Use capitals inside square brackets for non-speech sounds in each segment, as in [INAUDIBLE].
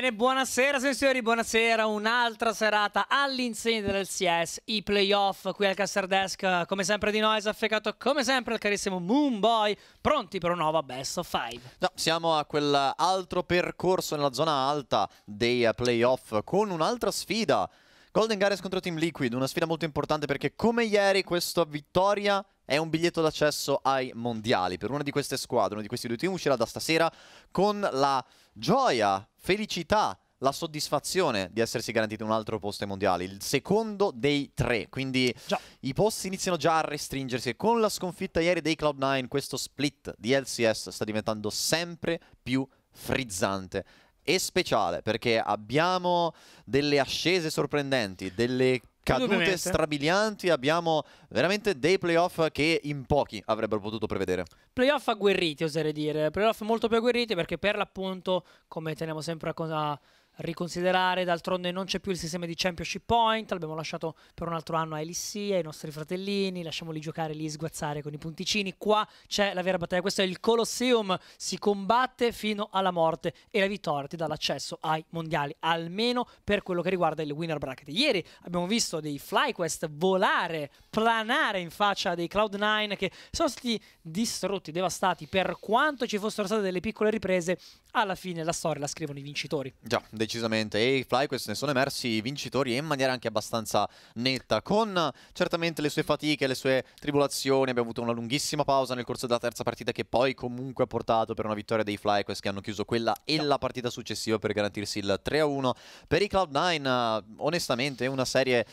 bene, buonasera signori, buonasera, un'altra serata all'insegna del CS, i playoff qui al Caster Desk, come sempre di noi, affecato come sempre il carissimo Moonboy, pronti per una nuova Best of 5. No, siamo a quell'altro percorso nella zona alta dei playoff con un'altra sfida, Golden Gares contro Team Liquid, una sfida molto importante perché come ieri questa vittoria è un biglietto d'accesso ai mondiali per una di queste squadre, uno di questi due team uscirà da stasera con la gioia, felicità, la soddisfazione di essersi garantito un altro posto ai mondiali, il secondo dei tre. Quindi già. i posti iniziano già a restringersi. E con la sconfitta ieri dei Cloud9, questo split di LCS sta diventando sempre più frizzante e speciale perché abbiamo delle ascese sorprendenti, delle cadute strabilianti, abbiamo veramente dei playoff che in pochi avrebbero potuto prevedere. Playoff agguerriti oserei dire, playoff molto più agguerriti perché per l'appunto, come teniamo sempre a cosa riconsiderare, d'altronde non c'è più il sistema di Championship Point, l'abbiamo lasciato per un altro anno a LC, ai nostri fratellini, lasciamoli giocare lì, sguazzare con i punticini, qua c'è la vera battaglia, questo è il Colosseum, si combatte fino alla morte e la vittoria ti dà l'accesso ai mondiali, almeno per quello che riguarda il winner bracket. Ieri abbiamo visto dei FlyQuest volare, planare in faccia dei Cloud9 che sono stati distrutti, devastati, per quanto ci fossero state delle piccole riprese, alla fine la storia la scrivono i vincitori. Già, dei decisamente e i FlyQuest ne sono emersi vincitori in maniera anche abbastanza netta con certamente le sue fatiche, le sue tribolazioni, abbiamo avuto una lunghissima pausa nel corso della terza partita che poi comunque ha portato per una vittoria dei FlyQuest che hanno chiuso quella e la partita successiva per garantirsi il 3-1 per i Cloud9 onestamente una serie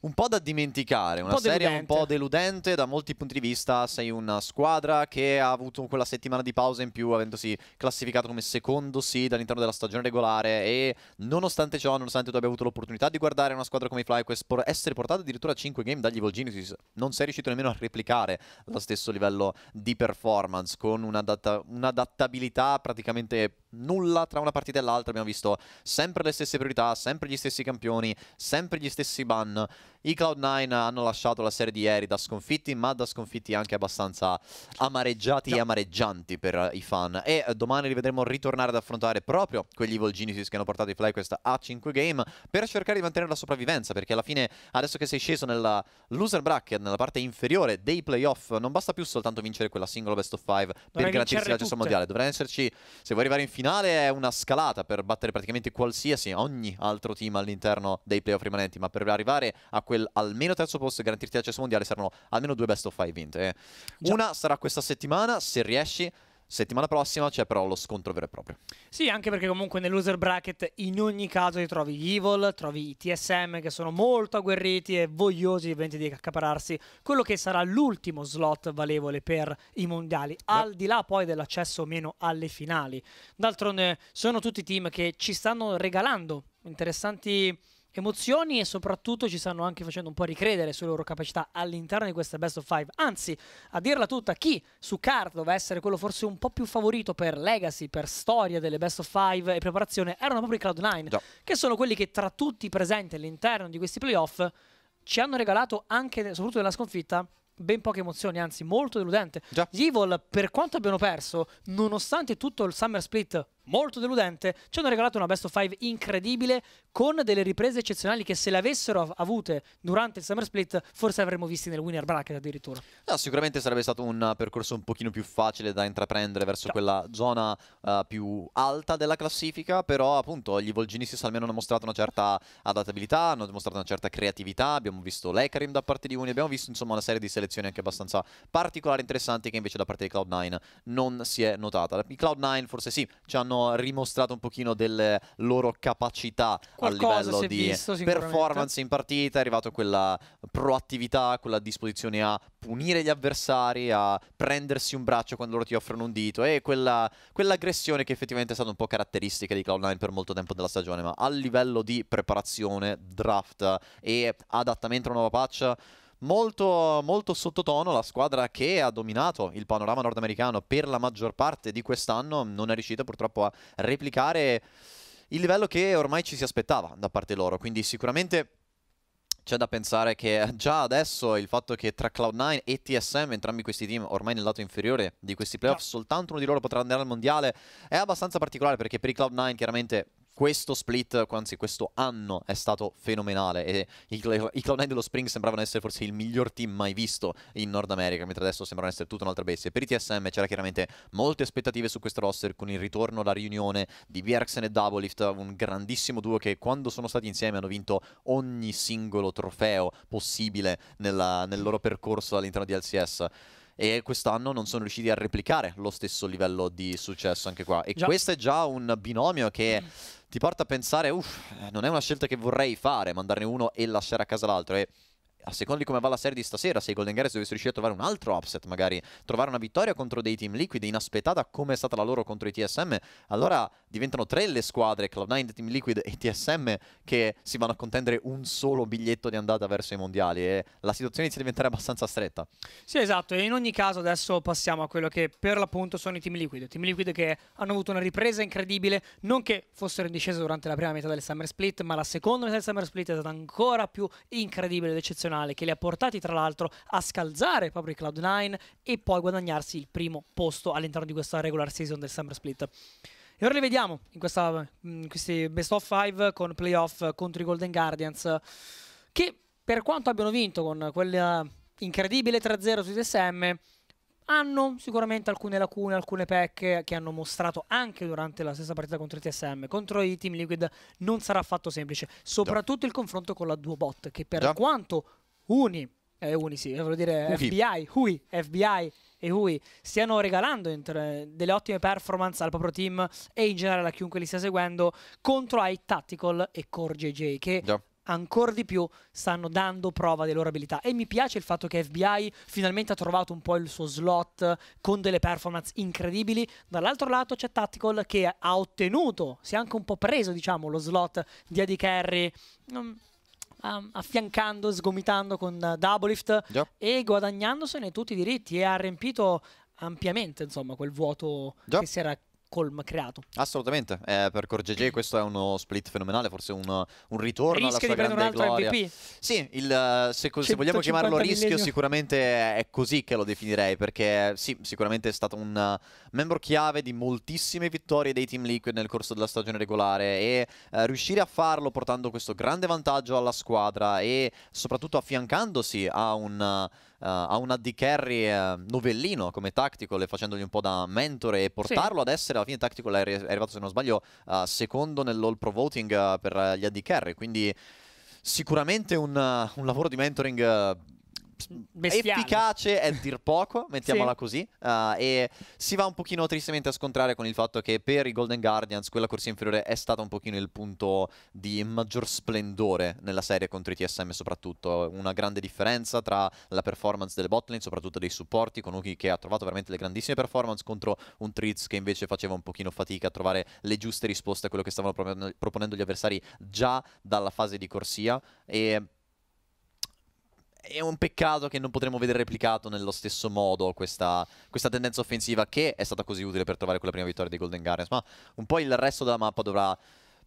un po' da dimenticare, una un serie deludente. un po' deludente da molti punti di vista, sei una squadra che ha avuto quella settimana di pausa in più, avendosi classificato come secondo seed all'interno della stagione regolare e nonostante ciò, nonostante tu abbia avuto l'opportunità di guardare una squadra come i FlyQuest essere portata addirittura a 5 game dagli Evil Genesis, non sei riuscito nemmeno a replicare lo stesso livello di performance con un'adattabilità praticamente nulla tra una partita e l'altra. Abbiamo visto sempre le stesse priorità, sempre gli stessi campioni, sempre gli stessi ban. I Cloud9 hanno lasciato la serie di ieri da sconfitti, ma da sconfitti anche abbastanza amareggiati no. e amareggianti per i fan. E eh, domani li vedremo ritornare ad affrontare proprio quegli Evil Genesis che hanno portato i FlyQuest a 5 game per cercare di mantenere la sopravvivenza, perché alla fine, adesso che sei sceso nella loser bracket, nella parte inferiore dei playoff, non basta più soltanto vincere quella singola best of 5 per garantirsi l'accesso al mondiale. Dovrà esserci, se vuoi arrivare in finale, finale è una scalata per battere praticamente qualsiasi, ogni altro team all'interno dei playoff rimanenti, ma per arrivare a quel almeno terzo posto e garantirti l'accesso mondiale saranno almeno due best of five vinte. Eh. Una sarà questa settimana, se riesci Settimana prossima c'è però lo scontro vero e proprio. Sì, anche perché comunque nell'user bracket in ogni caso ti trovi gli Evil, trovi i TSM che sono molto agguerriti e vogliosi di accapararsi quello che sarà l'ultimo slot valevole per i mondiali, yep. al di là poi dell'accesso o meno alle finali. D'altronde sono tutti team che ci stanno regalando interessanti emozioni e soprattutto ci stanno anche facendo un po' ricredere sulle loro capacità all'interno di queste best of five. Anzi, a dirla tutta, chi su card doveva essere quello forse un po' più favorito per legacy, per storia delle best of five e preparazione, erano proprio i Cloud9, no. che sono quelli che tra tutti presenti all'interno di questi playoff ci hanno regalato anche, soprattutto nella sconfitta, ben poche emozioni, anzi molto deludente. Già. Gli Evil, per quanto abbiano perso, nonostante tutto il Summer Split molto deludente, ci hanno regalato una best of 5 incredibile con delle riprese eccezionali che se le avessero avute durante il Summer Split forse avremmo visti nel winner bracket addirittura. No, sicuramente sarebbe stato un percorso un pochino più facile da intraprendere verso no. quella zona uh, più alta della classifica, però appunto gli Volginistis almeno hanno mostrato una certa adattabilità, hanno dimostrato una certa creatività, abbiamo visto l'Ekarim da parte di Uni, abbiamo visto insomma una serie di selezioni anche abbastanza particolari, e interessanti che invece da parte di Cloud9 non si è notata. I Cloud9 forse sì, ci hanno rimostrato un pochino delle loro capacità Qualcosa a livello di visto, performance in partita, è arrivato quella proattività, quella disposizione a punire gli avversari, a prendersi un braccio quando loro ti offrono un dito e quella, quell'aggressione che effettivamente è stata un po' caratteristica di Cloud9 per molto tempo della stagione, ma a livello di preparazione, draft e adattamento a una nuova patch molto, molto sottotono la squadra che ha dominato il panorama nordamericano per la maggior parte di quest'anno non è riuscita purtroppo a replicare il livello che ormai ci si aspettava da parte loro, quindi sicuramente c'è da pensare che già adesso il fatto che tra Cloud9 e TSM, entrambi questi team ormai nel lato inferiore di questi playoff, no. soltanto uno di loro potrà andare al mondiale, è abbastanza particolare perché per i Cloud9 chiaramente questo split, anzi questo anno è stato fenomenale e i, i Cloud9 dello Spring sembravano essere forse il miglior team mai visto in Nord America, mentre adesso sembrano essere tutta un'altra bestia. Per i TSM c'era chiaramente molte aspettative su questo roster con il ritorno alla riunione di Bjergsen e Doublelift, un grandissimo duo che quando sono stati insieme hanno vinto ogni singolo trofeo possibile nella, nel loro percorso all'interno di LCS e quest'anno non sono riusciti a replicare lo stesso livello di successo anche qua. E già. questo è già un binomio che mm. ti porta a pensare, uff, non è una scelta che vorrei fare, mandarne uno e lasciare a casa l'altro. E a seconda di come va la serie di stasera, se i Golden Gares dovessero riuscire a trovare un altro upset, magari trovare una vittoria contro dei team liquidi inaspettata come è stata la loro contro i TSM, allora diventano tre le squadre, Cloud9, Team Liquid e TSM, che si vanno a contendere un solo biglietto di andata verso i mondiali e la situazione inizia a diventare abbastanza stretta. Sì, esatto, e in ogni caso adesso passiamo a quello che per l'appunto sono i Team Liquid. Team Liquid che hanno avuto una ripresa incredibile, non che fossero in discesa durante la prima metà del Summer Split, ma la seconda metà del Summer Split è stata ancora più incredibile ed eccezionale, che li ha portati tra l'altro a scalzare proprio i Cloud9 e poi guadagnarsi il primo posto all'interno di questa regular season del Summer Split. E ora li vediamo in, questa, in mm, questi best of five con playoff contro i Golden Guardians, che per quanto abbiano vinto con quella incredibile 3-0 sui TSM, hanno sicuramente alcune lacune, alcune pecche che hanno mostrato anche durante la stessa partita contro i TSM. Contro i Team Liquid non sarà affatto semplice, soprattutto il confronto con la Duobot, che per quanto uni, eh, uni sì, eh, voglio dire Ui. FBI, Hui, FBI e lui stiano regalando delle ottime performance al proprio team e in generale a chiunque li stia seguendo contro ai Tactical e Core JJ che yeah ancora di più stanno dando prova delle loro abilità e mi piace il fatto che FBI finalmente ha trovato un po' il suo slot con delle performance incredibili dall'altro lato c'è Tactical che ha ottenuto si è anche un po' preso diciamo lo slot di AD Carry um, affiancando, sgomitando con uh, Doublelift yeah. e guadagnandosene tutti i diritti e ha riempito ampiamente insomma quel vuoto yeah. che si era Colm creato. Assolutamente, eh, per Corgege questo è uno split fenomenale, forse un, un ritorno rischio alla sua grande gloria. MVP. Sì, il, se, se, vogliamo chiamarlo rischio sicuramente è così che lo definirei, perché sì, sicuramente è stato un eh, membro chiave di moltissime vittorie dei Team Liquid nel corso della stagione regolare e eh, riuscire a farlo portando questo grande vantaggio alla squadra e soprattutto affiancandosi a un eh, a un Addy Carry eh, novellino come Tactical e facendogli un po' da mentore e portarlo sì. ad essere alla fine Tactical è, arrivato se non sbaglio secondo nell'all pro voting eh, per gli Addy Carry quindi sicuramente un, un lavoro di mentoring Bestiale. efficace è dir poco, mettiamola [LAUGHS] sì. così, uh, e si va un pochino tristemente a scontrare con il fatto che per i Golden Guardians quella corsia inferiore è stata un pochino il punto di maggior splendore nella serie contro i TSM soprattutto, una grande differenza tra la performance delle botlane, soprattutto dei supporti, con Uki che ha trovato veramente le grandissime performance contro un Tritz che invece faceva un pochino fatica a trovare le giuste risposte a quello che stavano proponendo gli avversari già dalla fase di corsia e è un peccato che non potremo vedere replicato nello stesso modo questa, questa, tendenza offensiva che è stata così utile per trovare quella prima vittoria dei Golden Guardians, ma un po' il resto della mappa dovrà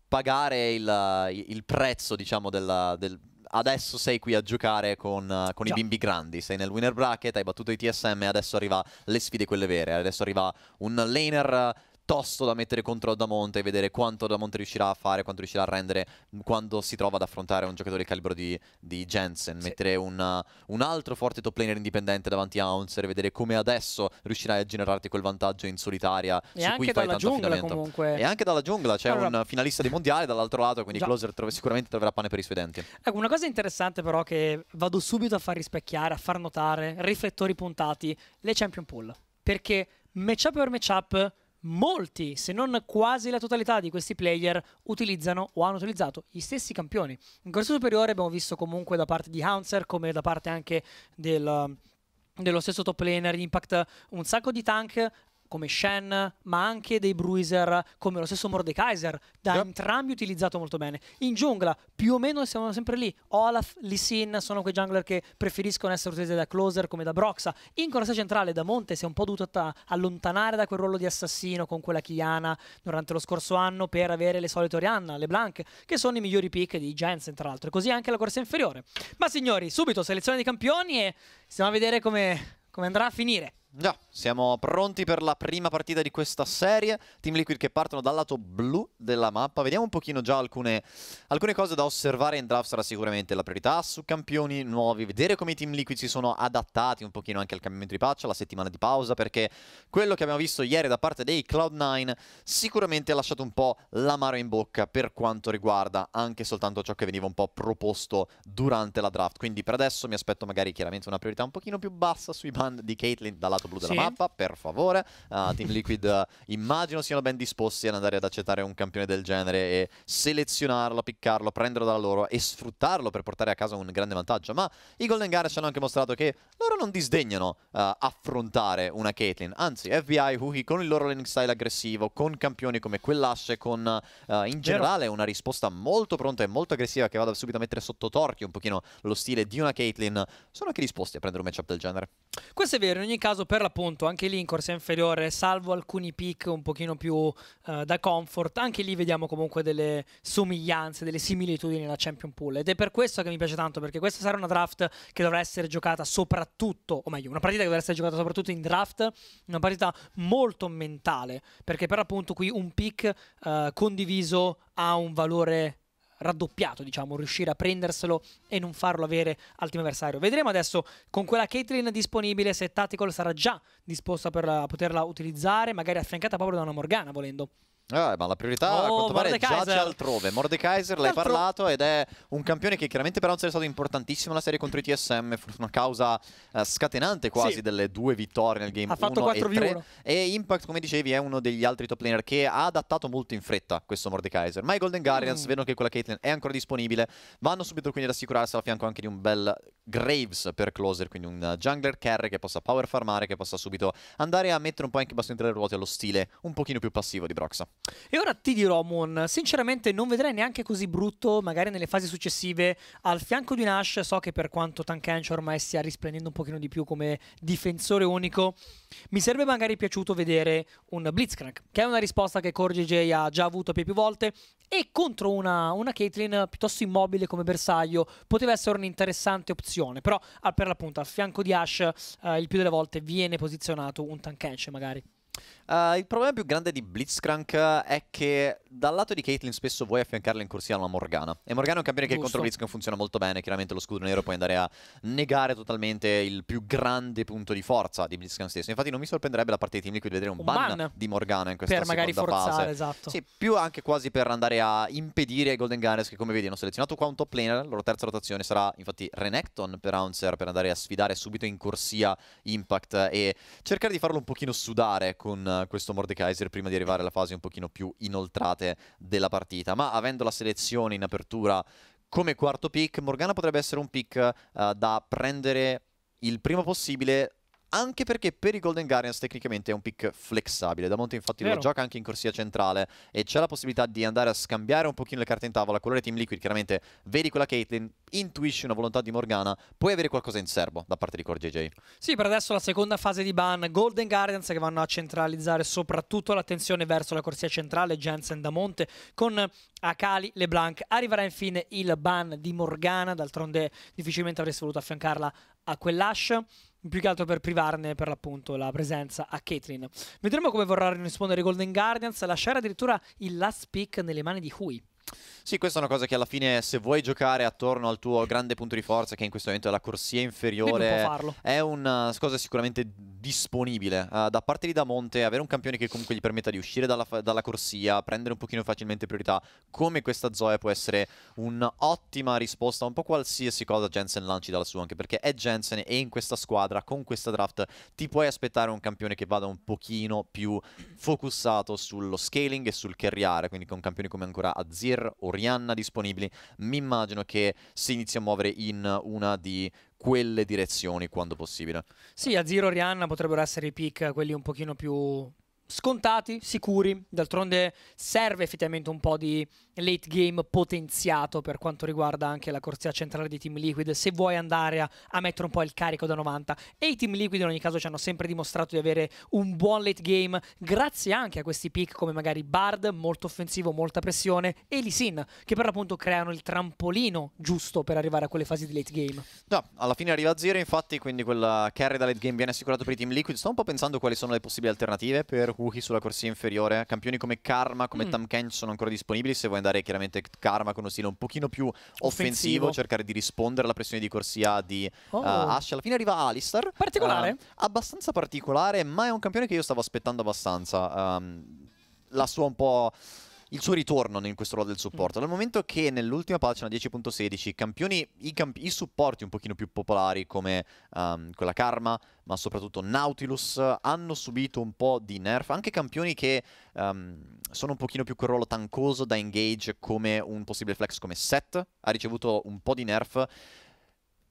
pagare il, il prezzo, diciamo, della, del, adesso sei qui a giocare con, con i bimbi grandi, sei nel winner bracket, hai battuto i TSM e adesso arriva le sfide quelle vere, adesso arriva un laner tosto da mettere contro Adamonte e vedere quanto Adamonte riuscirà a fare, quanto riuscirà a rendere quando si trova ad affrontare un giocatore del calibro di, di Jensen. Sì. Mettere una, un altro forte top laner indipendente davanti a Hunter e vedere come adesso riuscirai a generarti quel vantaggio in solitaria e su cui fai tanto giungla, affidamento. Comunque. E anche dalla giungla, c'è allora... un finalista di mondiale dall'altro lato, quindi Già. Closer trove, sicuramente troverà pane per i suoi denti. Ecco, una cosa interessante però che vado subito a far rispecchiare, a far notare, riflettori puntati, le Champion Pool. Perché matchup per matchup molti, se non quasi la totalità di questi player utilizzano o hanno utilizzato gli stessi campioni. In corso superiore abbiamo visto comunque da parte di Hanser come da parte anche del dello stesso top laner di Impact un sacco di tank come Shen, ma anche dei bruiser come lo stesso Mordekaiser, da yep. entrambi utilizzato molto bene. In giungla, più o meno siamo sempre lì. Olaf, Lee Sin sono quei jungler che preferiscono essere utilizzati da closer come da Broxa. In corsa centrale, da Monte si è un po' dovuto allontanare da quel ruolo di assassino con quella Kiana durante lo scorso anno per avere le solite Orianna, le Blanc, che sono i migliori pick di Jensen, tra l'altro, e così anche la corsa inferiore. Ma signori, subito selezione dei campioni e stiamo a vedere come, come andrà a finire. Già, siamo pronti per la prima partita di questa serie. Team Liquid che partono dal lato blu della mappa. Vediamo un pochino già alcune, alcune cose da osservare in draft sarà sicuramente la priorità su campioni nuovi. Vedere come i Team Liquid si sono adattati un pochino anche al cambiamento di patch, alla settimana di pausa, perché quello che abbiamo visto ieri da parte dei Cloud9 sicuramente ha lasciato un po' l'amaro in bocca per quanto riguarda anche soltanto ciò che veniva un po' proposto durante la draft. Quindi per adesso mi aspetto magari chiaramente una priorità un pochino più bassa sui band di Caitlyn dalla lato blu della sì. mappa, per favore. Uh, Team Liquid eh, immagino siano ben disposti ad andare ad accettare un campione del genere e selezionarlo, piccarlo, prenderlo dalla loro e sfruttarlo per portare a casa un grande vantaggio. Ma i Golden Garage hanno anche mostrato che loro non disdegnano uh, affrontare una Caitlyn, anzi FBI, Huhi con il loro laning style aggressivo, con campioni come quell'asce, con uh, in generale una risposta molto pronta e molto aggressiva che vada subito a mettere sotto torchio un pochino lo stile di una Caitlyn, sono anche disposti a prendere un matchup del genere. Questo è vero, in ogni caso per l'appunto anche lì in corsa inferiore, salvo alcuni pick un pochino più uh, da comfort, anche lì vediamo comunque delle somiglianze, delle similitudini alla Champion Pool ed è per questo che mi piace tanto perché questa sarà una draft che dovrà essere giocata soprattutto, o meglio, una partita che dovrà essere giocata soprattutto in draft, una partita molto mentale, perché per l'appunto qui un pick uh, condiviso ha un valore raddoppiato, diciamo, riuscire a prenderselo e non farlo avere al team avversario. Vedremo adesso con quella Caitlyn disponibile se Tactical sarà già disposta per poterla utilizzare, magari affiancata proprio da una Morgana volendo. Eh, ma la priorità oh, a pare già c'è altrove. Mordekaiser l'hai parlato ed è un campione che chiaramente per Anzer è stato importantissimo la serie contro i TSM, una causa uh, scatenante quasi sì. delle due vittorie nel game ha fatto 4 e 3. E Impact, come dicevi, è uno degli altri top laner che ha adattato molto in fretta questo Mordekaiser. Ma i Golden Guardians mm. vedono che quella Caitlyn è ancora disponibile, vanno subito quindi ad assicurarsi al fianco anche di un bel Graves per closer, quindi un jungler carry che possa power farmare, che possa subito andare a mettere un po' anche i bastoni tra le ruote allo stile un pochino più passivo di Broxa. E ora ti dirò, Mon, sinceramente non vedrai neanche così brutto, magari nelle fasi successive, al fianco di Nash, so che per quanto Tankanch ormai stia risplendendo un pochino di più come difensore unico, mi sarebbe magari piaciuto vedere un Blitzcrank, che è una risposta che Core J ha già avuto più, più volte, e contro una, una Caitlyn piuttosto immobile come bersaglio poteva essere un'interessante opzione, però per l'appunto al fianco di Ash eh, il più delle volte viene posizionato un Tankanch magari. Uh, il problema più grande di Blitzcrank è che dal lato di Caitlyn spesso vuoi affiancarla in corsia a Morgana. E Morgana è un campione che Giusto. contro Blitzcrank funziona molto bene. Chiaramente lo scudo nero puoi andare a negare totalmente il più grande punto di forza di Blitzcrank stesso. Infatti non mi sorprenderebbe la parte di Team Liquid vedere un, un ban, ban, di Morgana in questa per seconda fase. Per magari forzare, esatto. Sì, più anche quasi per andare a impedire ai Golden Gunners che come vedi hanno selezionato qua un top laner. La loro terza rotazione sarà infatti Renekton per Anser per andare a sfidare subito in corsia Impact e cercare di farlo un pochino sudare con eh, questo Mordekaiser prima di arrivare alla fase un pochino più inoltrate della partita. Ma avendo la selezione in apertura come quarto pick, Morgana potrebbe essere un pick uh, da prendere il prima possibile anche perché per i Golden Guardians tecnicamente è un pick flexabile. Da Monte infatti Vero. lo gioca anche in corsia centrale e c'è la possibilità di andare a scambiare un pochino le carte in tavola. Colore Team Liquid, chiaramente vedi quella Caitlyn, intuisci una volontà di Morgana, puoi avere qualcosa in serbo da parte di Core JJ. Sì, per adesso la seconda fase di ban, Golden Guardians che vanno a centralizzare soprattutto l'attenzione verso la corsia centrale, Jensen da Monte con Akali, LeBlanc. Arriverà infine il ban di Morgana, d'altronde difficilmente avresti voluto affiancarla a quell'ash più che altro per privarne per l'appunto la presenza a Caitlyn. Vedremo come vorranno rispondere Golden Guardians, lasciare addirittura il last pick nelle mani di Hui. Sì, questa è una cosa che alla fine se vuoi giocare attorno al tuo grande punto di forza che in questo momento è la corsia inferiore è una eh, cosa sicuramente disponibile. Uh, da parte di Damonte avere un campione che comunque gli permetta di uscire dalla, dalla corsia, prendere un pochino facilmente priorità come questa Zoe può essere un'ottima risposta a un po' qualsiasi cosa Jensen lanci dalla sua anche perché è Jensen e in questa squadra con questa draft ti puoi aspettare un campione che vada un pochino più focussato sullo scaling e sul carriare, quindi con campioni come ancora Azir o o Rihanna disponibili, mi immagino che si inizi a muovere in una di quelle direzioni quando possibile. Sì, a Zero Rihanna potrebbero essere i pick quelli un pochino più scontati, sicuri. D'altronde serve effettivamente un po' di late game potenziato per quanto riguarda anche la corsia centrale di Team Liquid se vuoi andare a, a, mettere un po' il carico da 90 e i Team Liquid in ogni caso ci hanno sempre dimostrato di avere un buon late game grazie anche a questi pick come magari Bard molto offensivo molta pressione e Lee Sin che per l'appunto creano il trampolino giusto per arrivare a quelle fasi di late game no alla fine arriva a zero infatti quindi quel carry da late game viene assicurato per i Team Liquid sto un po' pensando quali sono le possibili alternative per Wookie sulla corsia inferiore campioni come Karma come mm. Tam Kench sono ancora disponibili se vuoi andare dare chiaramente Karma con uno stile un pochino più offensivo, offensivo. cercare di rispondere alla pressione di corsia di oh. uh, Ash. Alla fine arriva Alistar. Particolare. Uh, abbastanza particolare, ma è un campione che io stavo aspettando abbastanza. Um, la sua un po' il suo ritorno in questo ruolo del mm. supporto. Dal momento che nell'ultima pagina 10.16 campioni, i, camp i, supporti un pochino più popolari come um, quella Karma, ma soprattutto Nautilus, hanno subito un po' di nerf. Anche campioni che um, sono un pochino più quel ruolo tancoso da engage come un possibile flex come set, ha ricevuto un po' di nerf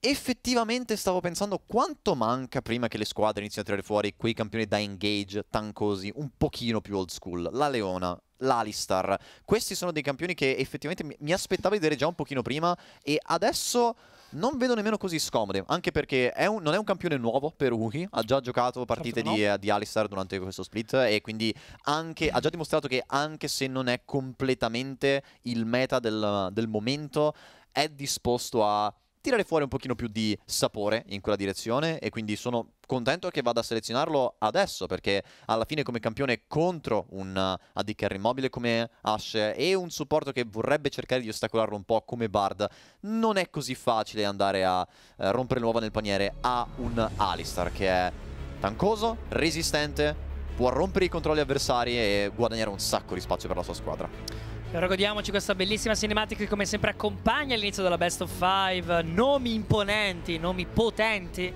effettivamente stavo pensando quanto manca prima che le squadre inizino a tirare fuori quei campioni da engage tancosi, un pochino più old school. La Leona, l'Alistar, questi sono dei campioni che effettivamente mi aspettavo di vedere già un pochino prima e adesso non vedo nemmeno così scomode, anche perché è un, non è un campione nuovo per Uki, ha già giocato certo partite certo di, no. eh, di, Alistar durante questo split e quindi anche, ha già dimostrato che anche se non è completamente il meta del, del momento, è disposto a tirare fuori un pochino più di sapore in quella direzione e quindi sono contento che vada a selezionarlo adesso perché alla fine come campione contro un eh, AD carry mobile come Ash e un supporto che vorrebbe cercare di ostacolarlo un po' come Bard non è così facile andare a eh, rompere l'uovo nel paniere a un Alistar che è tancoso, resistente, può rompere i controlli avversari e guadagnare un sacco di spazio per la sua squadra. Godiamoci questa bellissima cinematic che come sempre accompagna l'inizio della Best of Five. Nomi imponenti, nomi potenti.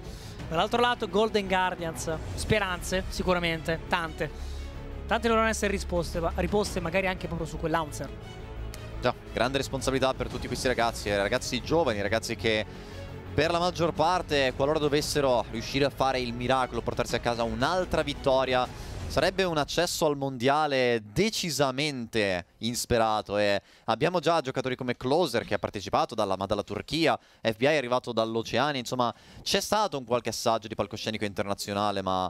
Dall'altro lato Golden Guardians, speranze sicuramente, tante. Tante dovranno essere risposte, riposte magari anche proprio su quell'ouncer. Già, grande responsabilità per tutti questi ragazzi, eh, ragazzi giovani, ragazzi che per la maggior parte, qualora dovessero riuscire a fare il miracolo, portarsi a casa un'altra vittoria Sarebbe un accesso al mondiale decisamente insperato e abbiamo già giocatori come Closer che ha partecipato dalla, dalla Turchia, FBI è arrivato dall'Oceania, insomma c'è stato un qualche assaggio di palcoscenico internazionale ma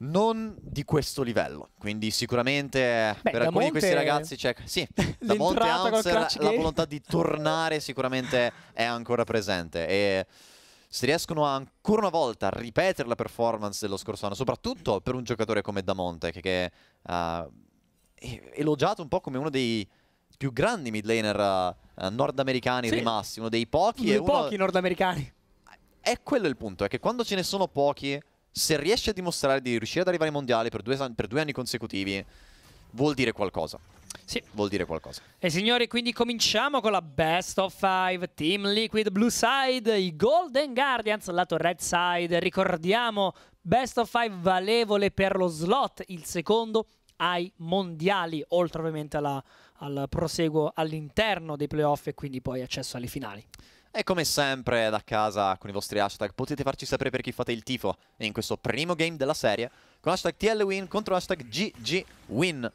non di questo livello. Quindi sicuramente Beh, per alcuni Monte... di questi ragazzi c'è [LAUGHS] sì, da Monte Hans la, la volontà di tornare sicuramente è ancora presente e se riescono ancora una volta a ripetere la performance dello scorso anno, soprattutto per un giocatore come Damonte, che ha uh, elogiato un po' come uno dei più grandi mid laner uh, nordamericani sì. rimasti, uno dei pochi. Uno dei pochi uno... nordamericani. È quello il punto, è che quando ce ne sono pochi, se riesce a dimostrare di riuscire ad arrivare ai mondiali per due, per due anni consecutivi, vuol dire qualcosa. Sì. Vuol dire qualcosa. E signori, quindi cominciamo con la best of five. Team Liquid Blue Side, i Golden Guardians, lato Red Side. Ricordiamo, best of five valevole per lo slot, il secondo ai mondiali, oltre ovviamente alla, al proseguo all'interno dei playoff e quindi poi accesso alle finali. E come sempre da casa con i vostri hashtag potete farci sapere per chi fate il tifo in questo primo game della serie con hashtag TLWin contro hashtag GGWin.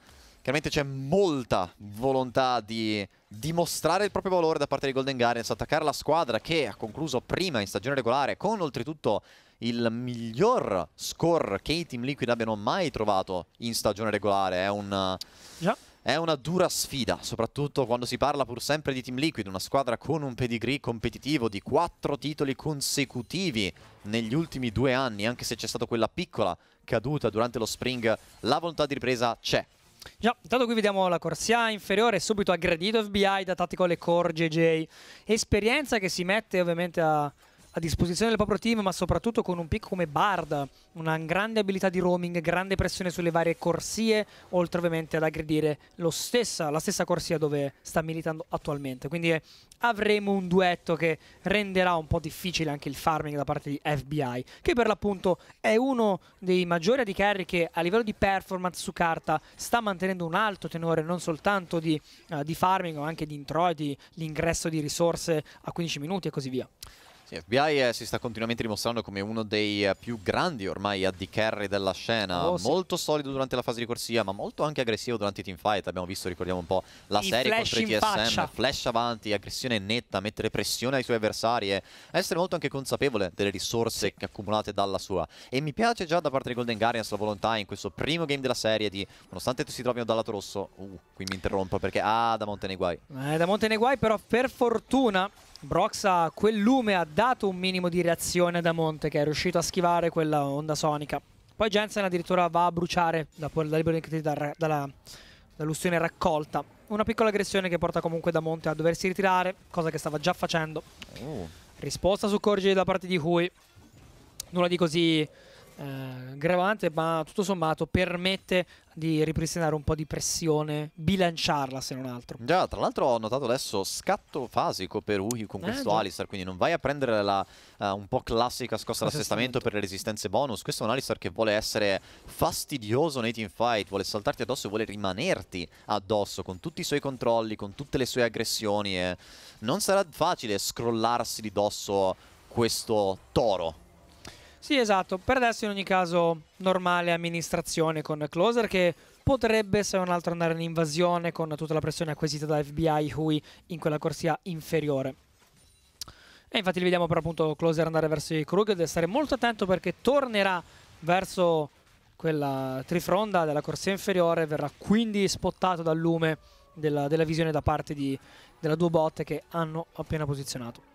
Chiaramente c'è molta volontà di dimostrare il proprio valore da parte di Golden Guardians, attaccare la squadra che ha concluso prima in stagione regolare con oltretutto il miglior score che i Team Liquid abbiano mai trovato in stagione regolare. È un... Yeah. È una dura sfida, soprattutto quando si parla pur sempre di Team Liquid, una squadra con un pedigree competitivo di quattro titoli consecutivi negli ultimi due anni, anche se c'è stata quella piccola caduta durante lo spring, la volontà di ripresa c'è. Già, intanto qui vediamo la corsia inferiore, subito aggredito FBI da tattico alle core JJ. Esperienza che si mette ovviamente a a disposizione del proprio team, ma soprattutto con un pick come Bard, una grande abilità di roaming, grande pressione sulle varie corsie, oltre ovviamente ad aggredire stessa, la stessa corsia dove sta militando attualmente. Quindi avremo un duetto che renderà un po' difficile anche il farming da parte di FBI, che per l'appunto è uno dei maggiori AD carry che a livello di performance su carta sta mantenendo un alto tenore non soltanto di, uh, di farming, ma anche di introiti, l'ingresso di risorse a 15 minuti e così via. Sì, FBI eh, si sta continuamente dimostrando come uno dei eh, più grandi ormai AD carry della scena. Oh, molto sì. solido durante la fase di corsia, ma molto anche aggressivo durante i teamfight. Abbiamo visto, ricordiamo un po', la I serie contro i TSM. Flash avanti, aggressione netta, mettere pressione ai suoi avversari e essere molto anche consapevole delle risorse accumulate dalla sua. E mi piace già da parte di Golden Guardians la volontà in questo primo game della serie di, nonostante si trovino dal lato rosso, uh, qui mi interrompo perché, ah, da Monte nei guai. Eh, da Monte nei guai, però per fortuna Brox a quel lume ha dato un minimo di reazione da Monte che è riuscito a schivare quella onda sonica. Poi Jensen addirittura va a bruciare da, da libero dalla, dalla, dall'ustione raccolta. Una piccola aggressione che porta comunque da Monte a doversi ritirare, cosa che stava già facendo. Oh. Risposta su Corgi da parte di Hui. Nulla di così eh, gravante, ma tutto sommato permette di ripristinare un po' di pressione, bilanciarla se non altro. Già, tra l'altro ho notato adesso scatto fasico per Uhi con eh, questo già. Alistar, quindi non vai a prendere la uh, un po' classica scossa d'assestamento per le resistenze bonus, questo è un Alistar che vuole essere fastidioso nei team fight, vuole saltarti addosso e vuole rimanerti addosso con tutti i suoi controlli, con tutte le sue aggressioni e non sarà facile scrollarsi di dosso questo toro sì, esatto. Per adesso in ogni caso normale amministrazione con Closer che potrebbe se non altro andare in invasione con tutta la pressione acquisita da FBI Hui in quella corsia inferiore. E infatti li vediamo per appunto Closer andare verso i Krug deve stare molto attento perché tornerà verso quella trifronda della corsia inferiore verrà quindi spottato dal lume della, della visione da parte di, della due botte che hanno appena posizionato.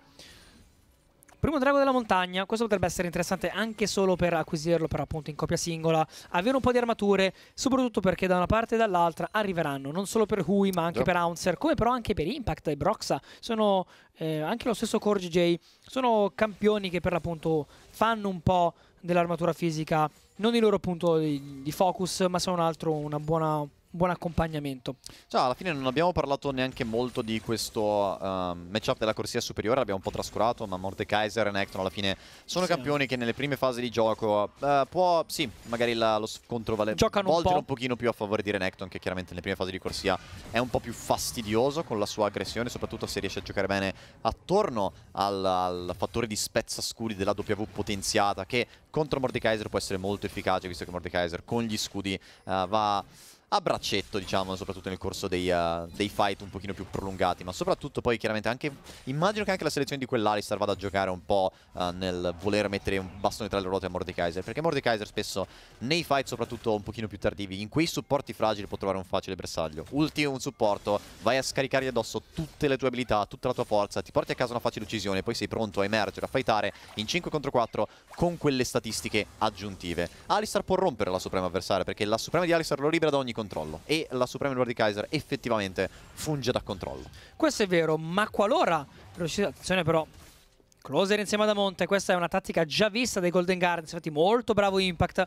Primo drago della montagna, questo potrebbe essere interessante anche solo per acquisirlo per appunto in coppia singola, avere un po' di armature, soprattutto perché da una parte e dall'altra arriveranno, non solo per Hui ma anche yeah. per Ouncer, come però anche per Impact e Broxa, sono eh, anche lo stesso Core GJ, sono campioni che per l'appunto fanno un po' dell'armatura fisica, non il loro punto di, di focus ma sono un altro una buona buon accompagnamento. Ciao, alla fine non abbiamo parlato neanche molto di questo uh, matchup della corsia superiore, l'abbiamo un po' trascurato, ma Mordekaiser e Necton alla fine sono sì. campioni che nelle prime fasi di gioco uh, può, sì, magari la, lo scontro vale Giocano un, po'. un pochino più a favore di Renekton, che chiaramente nelle prime fasi di corsia è un po' più fastidioso con la sua aggressione, soprattutto se riesce a giocare bene attorno al, al fattore di spezza scudi della W potenziata, che contro Mordekaiser può essere molto efficace, visto che Mordekaiser con gli scudi uh, va a braccetto, diciamo, soprattutto nel corso dei, uh, dei, fight un pochino più prolungati, ma soprattutto poi chiaramente anche, immagino che anche la selezione di quell'Alistar vada a giocare un po' uh, nel voler mettere un bastone tra le ruote a Mordekaiser, perché Mordekaiser spesso nei fight, soprattutto un pochino più tardivi, in quei supporti fragili può trovare un facile bersaglio. Ultimo un supporto, vai a scaricargli addosso tutte le tue abilità, tutta la tua forza, ti porti a casa una facile uccisione, poi sei pronto a emergere, a fightare in 5 contro 4 con quelle statistiche aggiuntive. Alistar può rompere la Suprema avversaria, perché la Suprema di Alistar lo libera da ogni controllo controllo e la Supreme Lord di Kaiser effettivamente funge da controllo. Questo è vero, ma qualora riuscite, attenzione però, Closer insieme ad Amonte, questa è una tattica già vista dai Golden Guardians, infatti molto bravo Impact,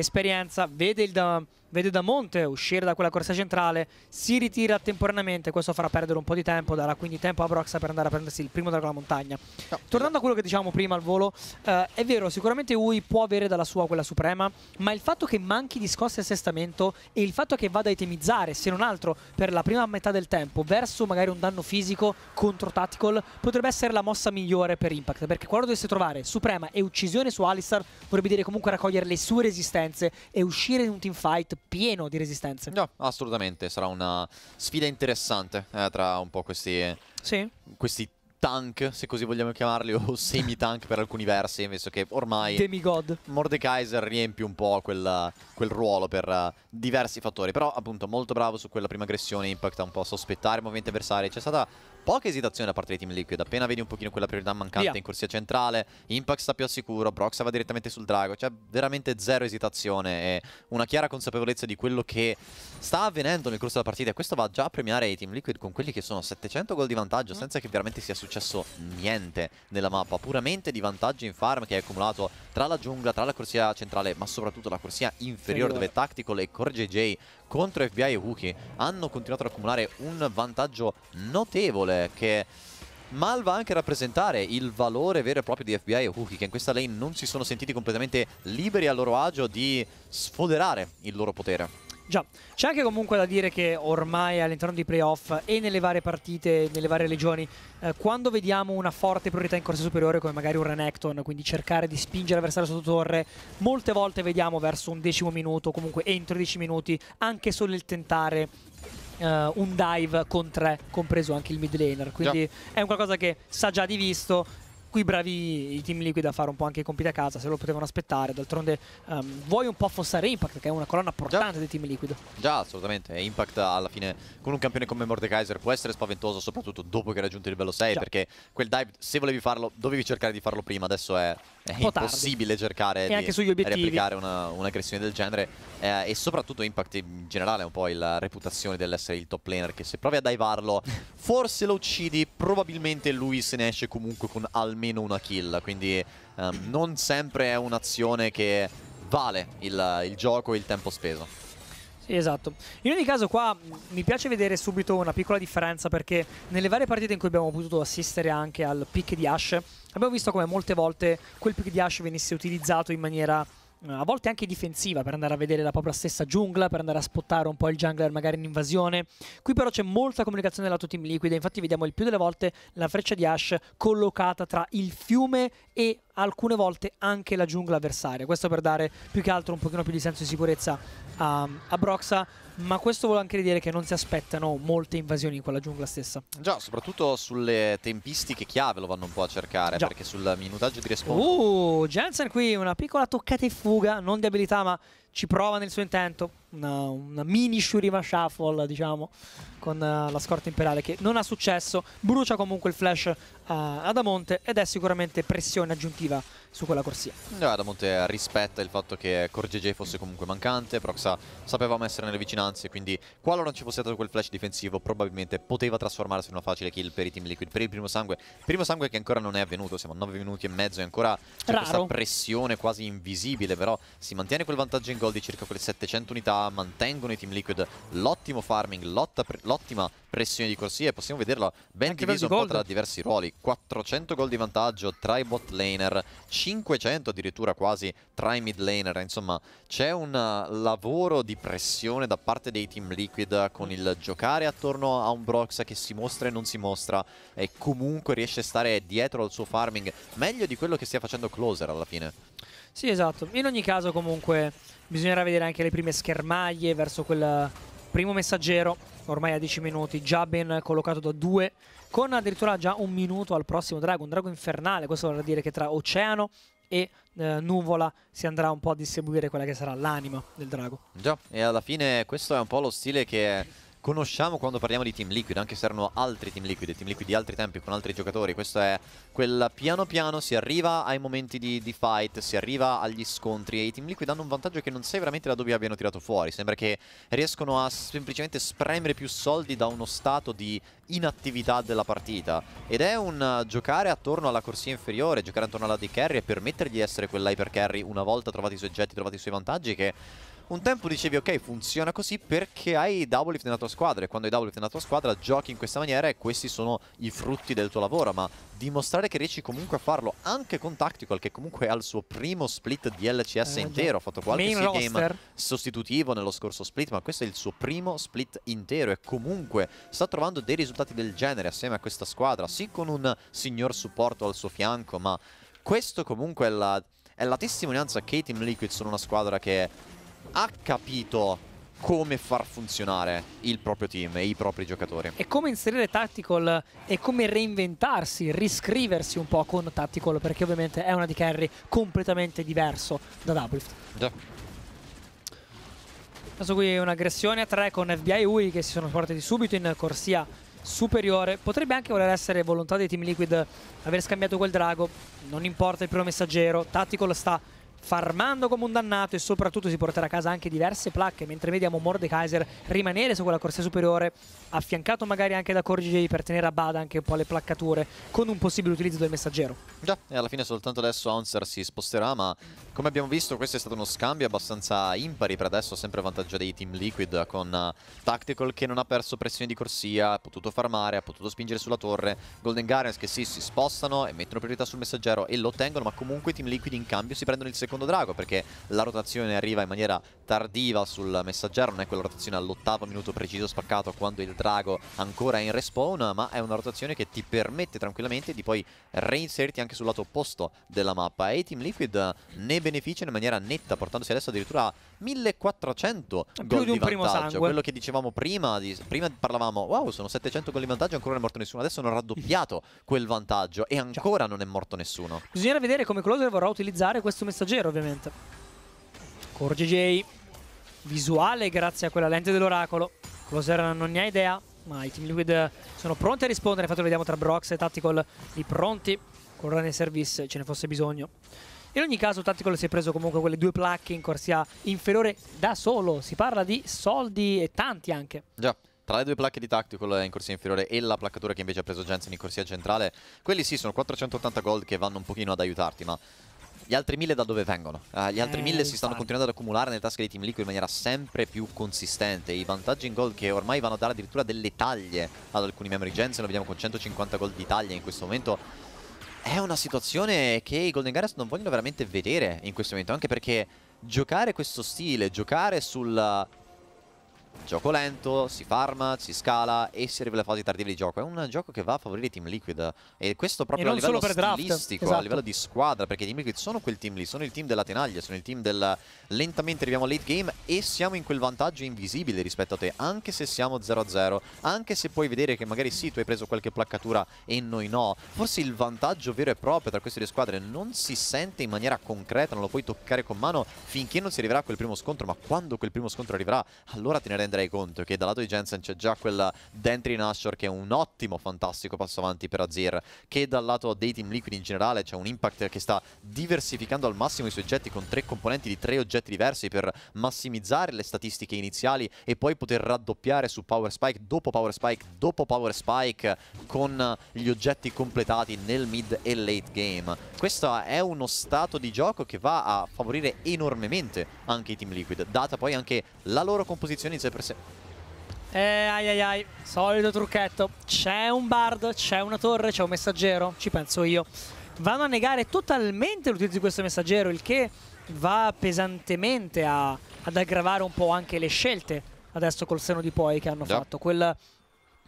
esperienza, vede, il da, vede da Monte uscire da quella corsa centrale, si ritira temporaneamente, questo farà perdere un po' di tempo, darà quindi tempo a Broxa per andare a prendersi il primo dalla montagna. No. Tornando a quello che dicevamo prima al volo, eh, è vero, sicuramente Ui può avere dalla sua quella suprema, ma il fatto che manchi di scosse e assestamento e il fatto che vada a itemizzare, se non altro per la prima metà del tempo, verso magari un danno fisico contro Tactical, potrebbe essere la mossa migliore per Impact, perché quando dovesse trovare suprema e uccisione su Alistar, vorrebbe dire comunque raccogliere le sue resistenze resistenze e uscire in un teamfight pieno di resistenze. No, assolutamente, sarà una sfida interessante eh, tra un po' questi, sì. questi tank, se così vogliamo chiamarli, o semi-tank per alcuni versi, visto che ormai Demigod. Mordekaiser riempie un po' quel, quel ruolo per eh, diversi fattori, però appunto molto bravo su quella prima aggressione, impacta un po' a sospettare movimenti avversari, c'è stata poca esitazione da parte di team liquid. Appena vedi un pochino quella priorità mancante Via. in corsia centrale, Impact sta più al sicuro, Brox va direttamente sul drago. C'è cioè veramente zero esitazione e una chiara consapevolezza di quello che sta avvenendo nel corso della partita e questo va già a premiare i Team Liquid con quelli che sono 700 gol di vantaggio mm. senza che veramente sia successo niente nella mappa, puramente di vantaggio in farm che è accumulato tra la giungla, tra la corsia centrale ma soprattutto la corsia inferiore dove Tactical e Core JJ contro FBI e Wookie hanno continuato ad accumulare un vantaggio notevole che... Mal va anche a rappresentare il valore vero e proprio di FBI e Wookie che in questa lane non si sono sentiti completamente liberi a loro agio di sfoderare il loro potere. Già, c'è anche comunque da dire che ormai all'interno dei playoff e nelle varie partite, nelle varie regioni, eh, quando vediamo una forte priorità in corsa superiore come magari un Renekton, quindi cercare di spingere l'avversario sotto torre, molte volte vediamo verso un decimo minuto, comunque entro dieci minuti, anche solo il tentare Uh, un dive con tre, compreso anche il mid laner. Quindi yeah. è un qualcosa che sa già di visto qui bravi i team liquid a fare un po' anche i compiti a casa, se lo potevano aspettare. D'altronde um, vuoi un po' affossare Impact, che è una colonna portante Già. dei team liquid. Già, assolutamente. Impact alla fine con un campione come Mordekaiser può essere spaventoso, soprattutto dopo che hai raggiunto il livello 6, Già. perché quel dive, se volevi farlo, dovevi cercare di farlo prima, adesso è è impossibile tardi. cercare e di replicare un'aggressione una del genere eh, e soprattutto Impact in generale è un po' la reputazione dell'essere il top laner che se provi a divarlo [LAUGHS] forse lo uccidi, probabilmente lui se ne esce comunque con almeno una kill, quindi ehm, non sempre è un'azione che vale il, il gioco e il tempo speso esatto. In ogni caso qua mm, mi piace vedere subito una piccola differenza perché nelle varie partite in cui abbiamo potuto assistere anche al pick di Ash abbiamo visto come molte volte quel pick di Ash venisse utilizzato in maniera eh, a volte anche difensiva per andare a vedere la propria stessa giungla, per andare a spottare un po' il jungler magari in invasione. Qui però c'è molta comunicazione lato team liquida, infatti vediamo il più delle volte la freccia di Ash collocata tra il fiume e alcune volte anche la giungla avversaria. Questo per dare più che altro un pochino più di senso di sicurezza a, a Broxa, ma questo vuole anche dire che non si aspettano molte invasioni in quella giungla stessa. Già, soprattutto sulle tempistiche chiave lo vanno un po' a cercare, Già. perché sul minutaggio di respawn... Uh, Jensen qui, una piccola toccata in fuga, non di abilità ma ci prova nel suo intento, una, una mini Shurima Shuffle, diciamo, con uh, la scorta imperiale che non ha successo, brucia comunque il flash uh, ad Amonte ed è sicuramente pressione aggiuntiva su quella corsia. No, eh, Adamonte rispetta il fatto che Core Corgege fosse comunque mancante, Proxa sapevamo essere nelle vicinanze, quindi qualora non ci fosse stato quel flash difensivo probabilmente poteva trasformarsi in una facile kill per i Team Liquid, per il primo sangue. Primo sangue che ancora non è avvenuto, siamo a 9 minuti e mezzo e ancora c'è questa pressione quasi invisibile, però si mantiene quel vantaggio in gol di circa quelle 700 unità, mantengono i Team Liquid l'ottimo farming, l'ottima pressione di corsia e possiamo vederla ben Anche diviso un gold. po' tra diversi ruoli. 400 gol di vantaggio tra i bot laner, 500 addirittura quasi tra i mid laner, insomma c'è un lavoro di pressione da parte dei team Liquid con il giocare attorno a un Brox che si mostra e non si mostra e comunque riesce a stare dietro al suo farming meglio di quello che stia facendo Closer alla fine. Sì esatto, in ogni caso comunque bisognerà vedere anche le prime schermaglie verso quel primo messaggero ormai a 10 minuti, già ben collocato da due con addirittura già un minuto al prossimo drago, un drago infernale, questo vorrà dire che tra oceano e eh, nuvola si andrà un po' a distribuire quella che sarà l'anima del drago. Già, e alla fine questo è un po' lo stile che conosciamo quando parliamo di Team Liquid, anche se erano altri Team Liquid, Team Liquid di altri tempi con altri giocatori, questo è quel piano piano si arriva ai momenti di, di fight, si arriva agli scontri e i Team Liquid hanno un vantaggio che non sai veramente da dove abbiano tirato fuori, sembra che riescono a semplicemente spremere più soldi da uno stato di inattività della partita ed è un giocare attorno alla corsia inferiore, giocare attorno alla d carry e permettergli di essere quell'hyper carry una volta trovati i suoi oggetti, trovati i suoi vantaggi che un tempo dicevi ok funziona così perché hai i double nella tua squadra e quando hai double nella tua squadra giochi in questa maniera e questi sono i frutti del tuo lavoro ma dimostrare che riesci comunque a farlo anche con Tactical che comunque ha il suo primo split di LCS eh, intero ha fatto qualche game sostitutivo nello scorso split ma questo è il suo primo split intero e comunque sta trovando dei risultati del genere assieme a questa squadra sì con un signor supporto al suo fianco ma questo comunque è la, è la testimonianza che i Team Liquid sono una squadra che ha capito come far funzionare il proprio team e i propri giocatori. E come inserire tactical e come reinventarsi, riscriversi un po' con tactical, perché ovviamente è una di carry completamente diverso da Doublelift. Già. Adesso qui un'aggressione a tre con FBI e UI che si sono portati subito in corsia superiore. Potrebbe anche voler essere volontà dei Team Liquid aver scambiato quel drago. Non importa il primo messaggero. Tactical sta farmando come un dannato e soprattutto si porterà a casa anche diverse placche, mentre vediamo Mordekaiser rimanere su quella corsia superiore, affiancato magari anche da Corgi per tenere a bada anche un po' le placcature, con un possibile utilizzo del messaggero. Già, e alla fine soltanto adesso Haunzer si sposterà, ma come abbiamo visto questo è stato uno scambio abbastanza impari per adesso, sempre a vantaggio dei Team Liquid, con eh, Tactical che non ha perso pressione di corsia, ha potuto farmare, ha potuto spingere sulla torre, Golden Guardians che sì, si spostano e mettono priorità sul messaggero e lo tengono ma comunque i Team Liquid in cambio si prendono il secondo secondo drago perché la rotazione arriva in maniera tardiva sul messaggero, non è quella rotazione all'ottavo minuto preciso spaccato quando il drago ancora è in respawn, ma è una rotazione che ti permette tranquillamente di poi reinserirti anche sul lato opposto della mappa e Team Liquid ne beneficia in maniera netta portandosi adesso addirittura 1400 Più gol di, un vantaggio. primo sangue. Quello che dicevamo prima, di, prima parlavamo, wow, sono 700 gol di vantaggio, ancora non è morto nessuno. Adesso hanno raddoppiato [LAUGHS] quel vantaggio e ancora Ciao. non è morto nessuno. Bisognerà vedere come Closer vorrà utilizzare questo messaggero, ovviamente. Corge J, visuale grazie a quella lente dell'oracolo. Closer non ne ha idea, ma i Team Liquid sono pronti a rispondere. Infatti lo vediamo tra Brox e Tactical, i pronti. Correre nel servizio, ce ne fosse bisogno. In ogni caso Tactical si è preso comunque quelle due placche in corsia inferiore da solo, si parla di soldi e tanti anche. Già. Tra le due placche di Tactical in corsia inferiore e la placcatura che invece ha preso Jensen in corsia centrale, quelli sì sono 480 gold che vanno un pochino ad aiutarti, ma gli altri 1000 da dove vengono? Uh, gli altri 1000 eh, si stanno continuando ad accumulare nelle tasche di Team Liquid in maniera sempre più consistente. I vantaggi in gold che ormai vanno a dare addirittura delle taglie ad alcuni membri Jensen, Lo vediamo con 150 gold di taglia in questo momento è una situazione che i Golden Garrus non vogliono veramente vedere in questo momento, anche perché giocare questo stile, giocare sul Gioco lento, si farma, si scala e si arriva alle fasi tardive di gioco. È un gioco che va a favorire Team Liquid e questo proprio e a livello stilistico, esatto. a livello di squadra, perché i Team Liquid sono quel team lì, sono il team della tenaglia, sono il team del lentamente arriviamo a late game e siamo in quel vantaggio invisibile rispetto a te, anche se siamo 0-0, anche se puoi vedere che magari sì, tu hai preso qualche placcatura e noi no. Forse il vantaggio vero e proprio tra queste due squadre non si sente in maniera concreta, non lo puoi toccare con mano finché non si arriverà a quel primo scontro, ma quando quel primo scontro arriverà, allora te ne rende andrei contro che dal lato di Jensen c'è già quella Dentry Nashor che è un ottimo fantastico passo avanti per Azir che dal lato dei Team Liquid in generale c'è un impact che sta diversificando al massimo i suoi oggetti con tre componenti di tre oggetti diversi per massimizzare le statistiche iniziali e poi poter raddoppiare su Power Spike dopo Power Spike dopo Power Spike con gli oggetti completati nel mid e late game questo è uno stato di gioco che va a favorire enormemente anche i Team Liquid data poi anche la loro composizione in sé per forse. Eh, ai ai ai, solito trucchetto. C'è un bard, c'è una torre, c'è un messaggero, ci penso io. Vanno a negare totalmente l'utilizzo di questo messaggero, il che va pesantemente a, ad aggravare un po' anche le scelte adesso col seno di poi che hanno yeah. fatto. Quel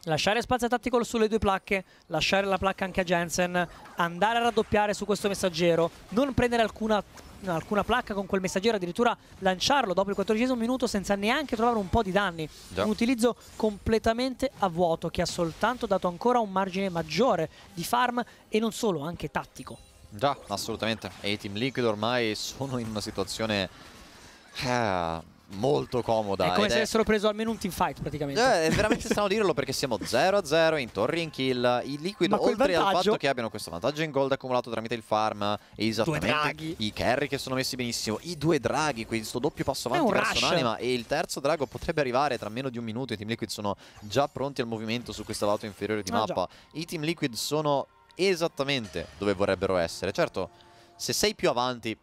lasciare spazio tattico sulle due placche, lasciare la placca anche a Jensen, andare a raddoppiare su questo messaggero, non prendere alcuna alcuna placca con quel messaggero, addirittura lanciarlo dopo il quattordicesimo minuto senza neanche trovare un po' di danni. Già. Un utilizzo completamente a vuoto che ha soltanto dato ancora un margine maggiore di farm e non solo, anche tattico. Già, assolutamente. E i Team Liquid ormai sono in una situazione... Eh, molto comoda. È come se avessero preso almeno un team fight praticamente. Eh, è veramente strano dirlo perché siamo 0-0 in torri in kill. I Liquid, oltre al fatto che abbiano questo vantaggio in gold accumulato tramite il farm, esattamente i carry che sono messi benissimo, i due draghi, questo doppio passo avanti verso un'anima e il terzo drago potrebbe arrivare tra meno di un minuto. I Team Liquid sono già pronti al movimento su questa lato inferiore di ah, mappa. Già. I Team Liquid sono esattamente dove vorrebbero essere. Certo, se sei più avanti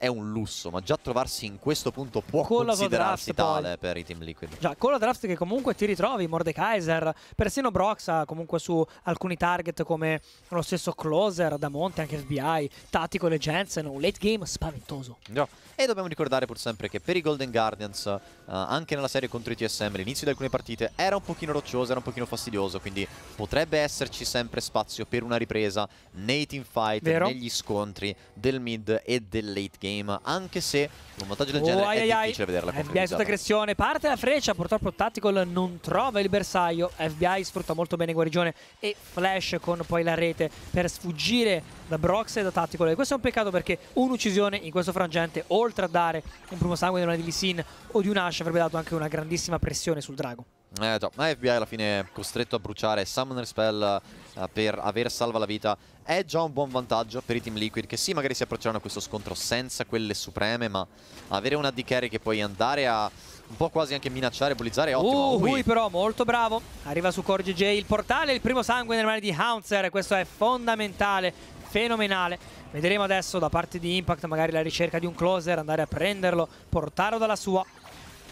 è un lusso, ma già trovarsi in questo punto può con considerarsi draft, tale poi. per i Team Liquid. Già, con la draft che comunque ti ritrovi, Mordekaiser, persino Broxa comunque su alcuni target come lo stesso Closer, Damonte, anche FBI, Tattico e Jensen, un late game spaventoso. Già. E dobbiamo ricordare pur sempre che per i Golden Guardians, uh, anche nella serie contro i TSM, l'inizio di alcune partite era un pochino roccioso, era un pochino fastidioso, quindi potrebbe esserci sempre spazio per una ripresa nei team fight, negli scontri del mid e del late game game, anche se un vantaggio del genere ai, è ai, difficile ai. vederla FBI sotto aggressione, parte la freccia, purtroppo Tactical non trova il bersaglio, FBI sfrutta molto bene Guarigione e Flash con poi la rete per sfuggire da Brox e da Tactical e questo è un peccato perché un'uccisione in questo frangente, oltre a dare un primo sangue di una di Lee Sin o di un Ash, avrebbe dato anche una grandissima pressione sul drago. Eh già, ma FBI alla fine è costretto a bruciare Summoner Spell eh, per aver salva la vita è già un buon vantaggio per i Team Liquid che sì magari si approcceranno a questo scontro senza quelle supreme ma avere una AD carry che puoi andare a un po' quasi anche minacciare, bullizzare è ottimo. Uh, lui. lui però molto bravo, arriva su Corgi J il portale, il primo sangue nelle mani di Houncer, questo è fondamentale, fenomenale. Vedremo adesso da parte di Impact magari la ricerca di un closer, andare a prenderlo, portarlo dalla sua.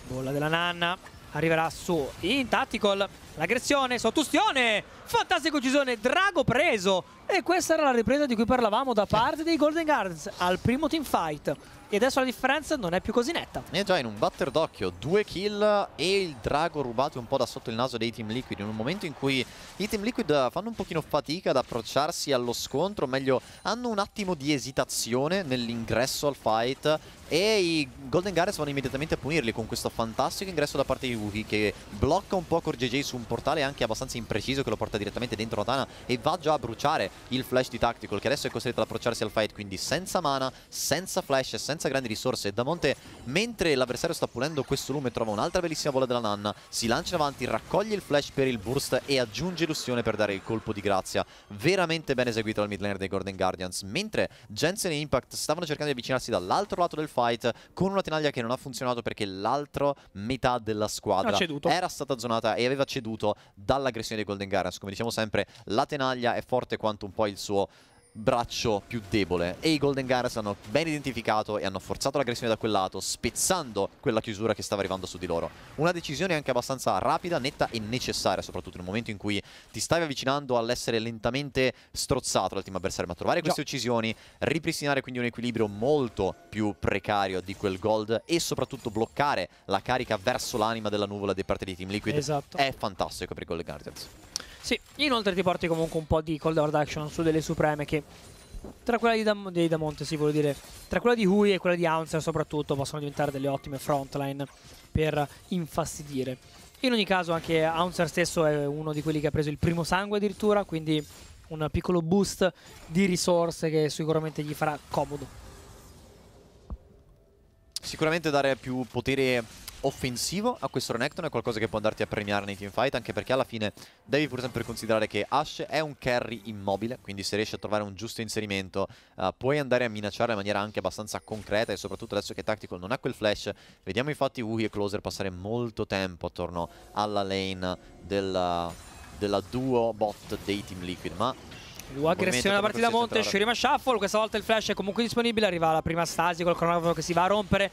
Bolla della nanna, arriverà su in tactical L'aggressione, sottustione, fantastica uccisione, Drago preso. E questa era la ripresa di cui parlavamo da parte dei Golden Guards al primo team fight. E adesso la differenza non è più così netta. E già in un batter d'occhio, due kill e il drago rubato un po' da sotto il naso dei Team Liquid. In un momento in cui i Team Liquid fanno un pochino fatica ad approcciarsi allo scontro, meglio hanno un attimo di esitazione nell'ingresso al fight e i Golden Guards vanno immediatamente a punirli con questo fantastico ingresso da parte di Wookie che blocca un po' Core GG su un portale anche abbastanza impreciso che lo porta direttamente dentro la tana e va già a bruciare il flash di Tactical che adesso è costretto ad approcciarsi al fight quindi senza mana, senza flash, senza grandi risorse e da monte mentre l'avversario sta pulendo questo lume trova un'altra bellissima bolla della nanna si lancia in avanti, raccoglie il flash per il burst e aggiunge illusione per dare il colpo di grazia veramente ben eseguito dal mid laner dei Golden Guardians mentre Jensen e Impact stavano cercando di avvicinarsi dall'altro lato del fight con una tenaglia che non ha funzionato perché l'altro metà della squadra era stata zonata e aveva ceduto avuto dall'aggressione dei Golden Garans. Come diciamo sempre, la tenaglia è forte quanto un po' il suo braccio più debole e i Golden Gunners hanno ben identificato e hanno forzato l'aggressione da quel lato spezzando quella chiusura che stava arrivando su di loro una decisione anche abbastanza rapida, netta e necessaria soprattutto nel momento in cui ti stavi avvicinando all'essere lentamente strozzato dal team avversario ma trovare queste uccisioni ripristinare quindi un equilibrio molto più precario di quel Gold e soprattutto bloccare la carica verso l'anima della nuvola dei parte di Team Liquid esatto. è fantastico per i Golden Guardians sì, inoltre ti porti comunque un po' di cold hard action su delle supreme che tra quella di, Dam di Damonte, sì, voglio dire, tra quella di Hui e quella di Haunzer soprattutto possono diventare delle ottime frontline per infastidire. In ogni caso anche Haunzer stesso è uno di quelli che ha preso il primo sangue addirittura, quindi un piccolo boost di risorse che sicuramente gli farà comodo. Sicuramente dare più potere offensivo a questo Renekton è qualcosa che può andarti a premiare nei teamfight anche perché alla fine devi pur sempre considerare che Ash è un carry immobile quindi se riesci a trovare un giusto inserimento uh, puoi andare a minacciare in maniera anche abbastanza concreta e soprattutto adesso che Tactical non ha quel flash vediamo infatti Uhi e Closer passare molto tempo attorno alla lane della, della duo bot dei Team Liquid ma Aggressione parte da Monte, Shurima Shuffle, questa volta il flash è comunque disponibile, arriva la prima stasi col cronometro che si va a rompere,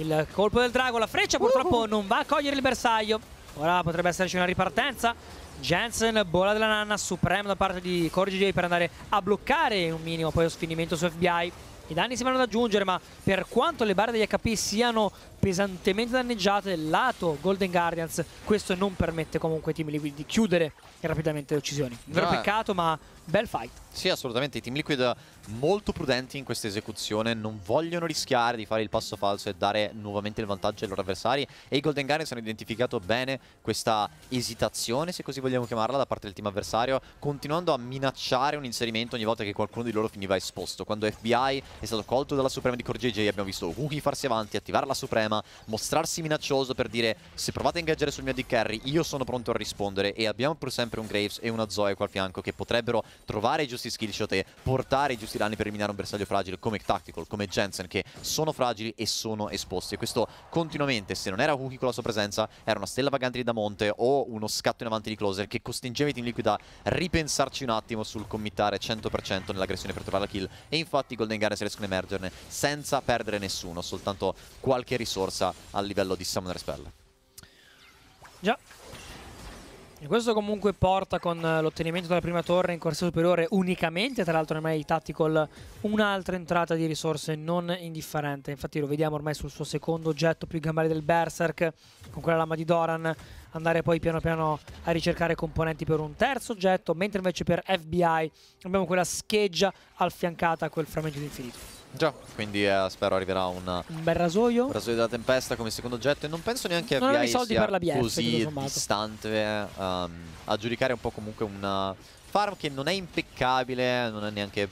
il colpo del drago, la freccia purtroppo uh -huh. non va a cogliere il bersaglio. Ora potrebbe esserci una ripartenza. Jensen, bola della nanna, Supreme da parte di Core GJ per andare a bloccare un minimo poi lo sfinimento su FBI. I danni si vanno ad aggiungere, ma per quanto le barre degli HP siano pesantemente danneggiate, lato Golden Guardians, questo non permette comunque ai team Liquid di chiudere rapidamente le uccisioni. Un vero no. peccato, ma Bel fight. Sì, assolutamente. I Team Liquid molto prudenti in questa esecuzione. Non vogliono rischiare di fare il passo falso e dare nuovamente il vantaggio ai loro avversari. E i Golden Guardians hanno identificato bene questa esitazione, se così vogliamo chiamarla, da parte del team avversario, continuando a minacciare un inserimento ogni volta che qualcuno di loro finiva esposto. Quando FBI è stato colto dalla Suprema di Core JJ abbiamo visto Wookie farsi avanti, attivare la Suprema, mostrarsi minaccioso per dire se provate a ingaggiare sul mio d carry io sono pronto a rispondere e abbiamo pur sempre un Graves e una Zoe qua al fianco che potrebbero trovare i giusti skillshot e portare i giusti danni per eliminare un bersaglio fragile come Tactical, come Jensen, che sono fragili e sono esposti. E questo continuamente, se non era Huki con la sua presenza, era una stella vagante di Damonte o uno scatto in avanti di Closer che costringeva i Team Liquid a ripensarci un attimo sul committare 100% nell'aggressione per trovare la kill. E infatti i Golden Gunners riescono a emergerne senza perdere nessuno, soltanto qualche risorsa a livello di Summoner Spell. Già, questo comunque porta con eh, l'ottenimento della prima torre in corsia superiore unicamente, tra l'altro ormai il Tactical, un'altra entrata di risorse non indifferente. Infatti lo vediamo ormai sul suo secondo oggetto più gambale del Berserk, con quella lama di Doran, andare poi piano piano a ricercare componenti per un terzo oggetto, mentre invece per FBI abbiamo quella scheggia affiancata a quel frammento di infinito. Già. Quindi eh, spero arriverà un, un bel rasoio. Un rasoio della tempesta come secondo oggetto. E non penso neanche a BI sia BF, così distante um, a giudicare un po' comunque una farm che non è impeccabile, non è neanche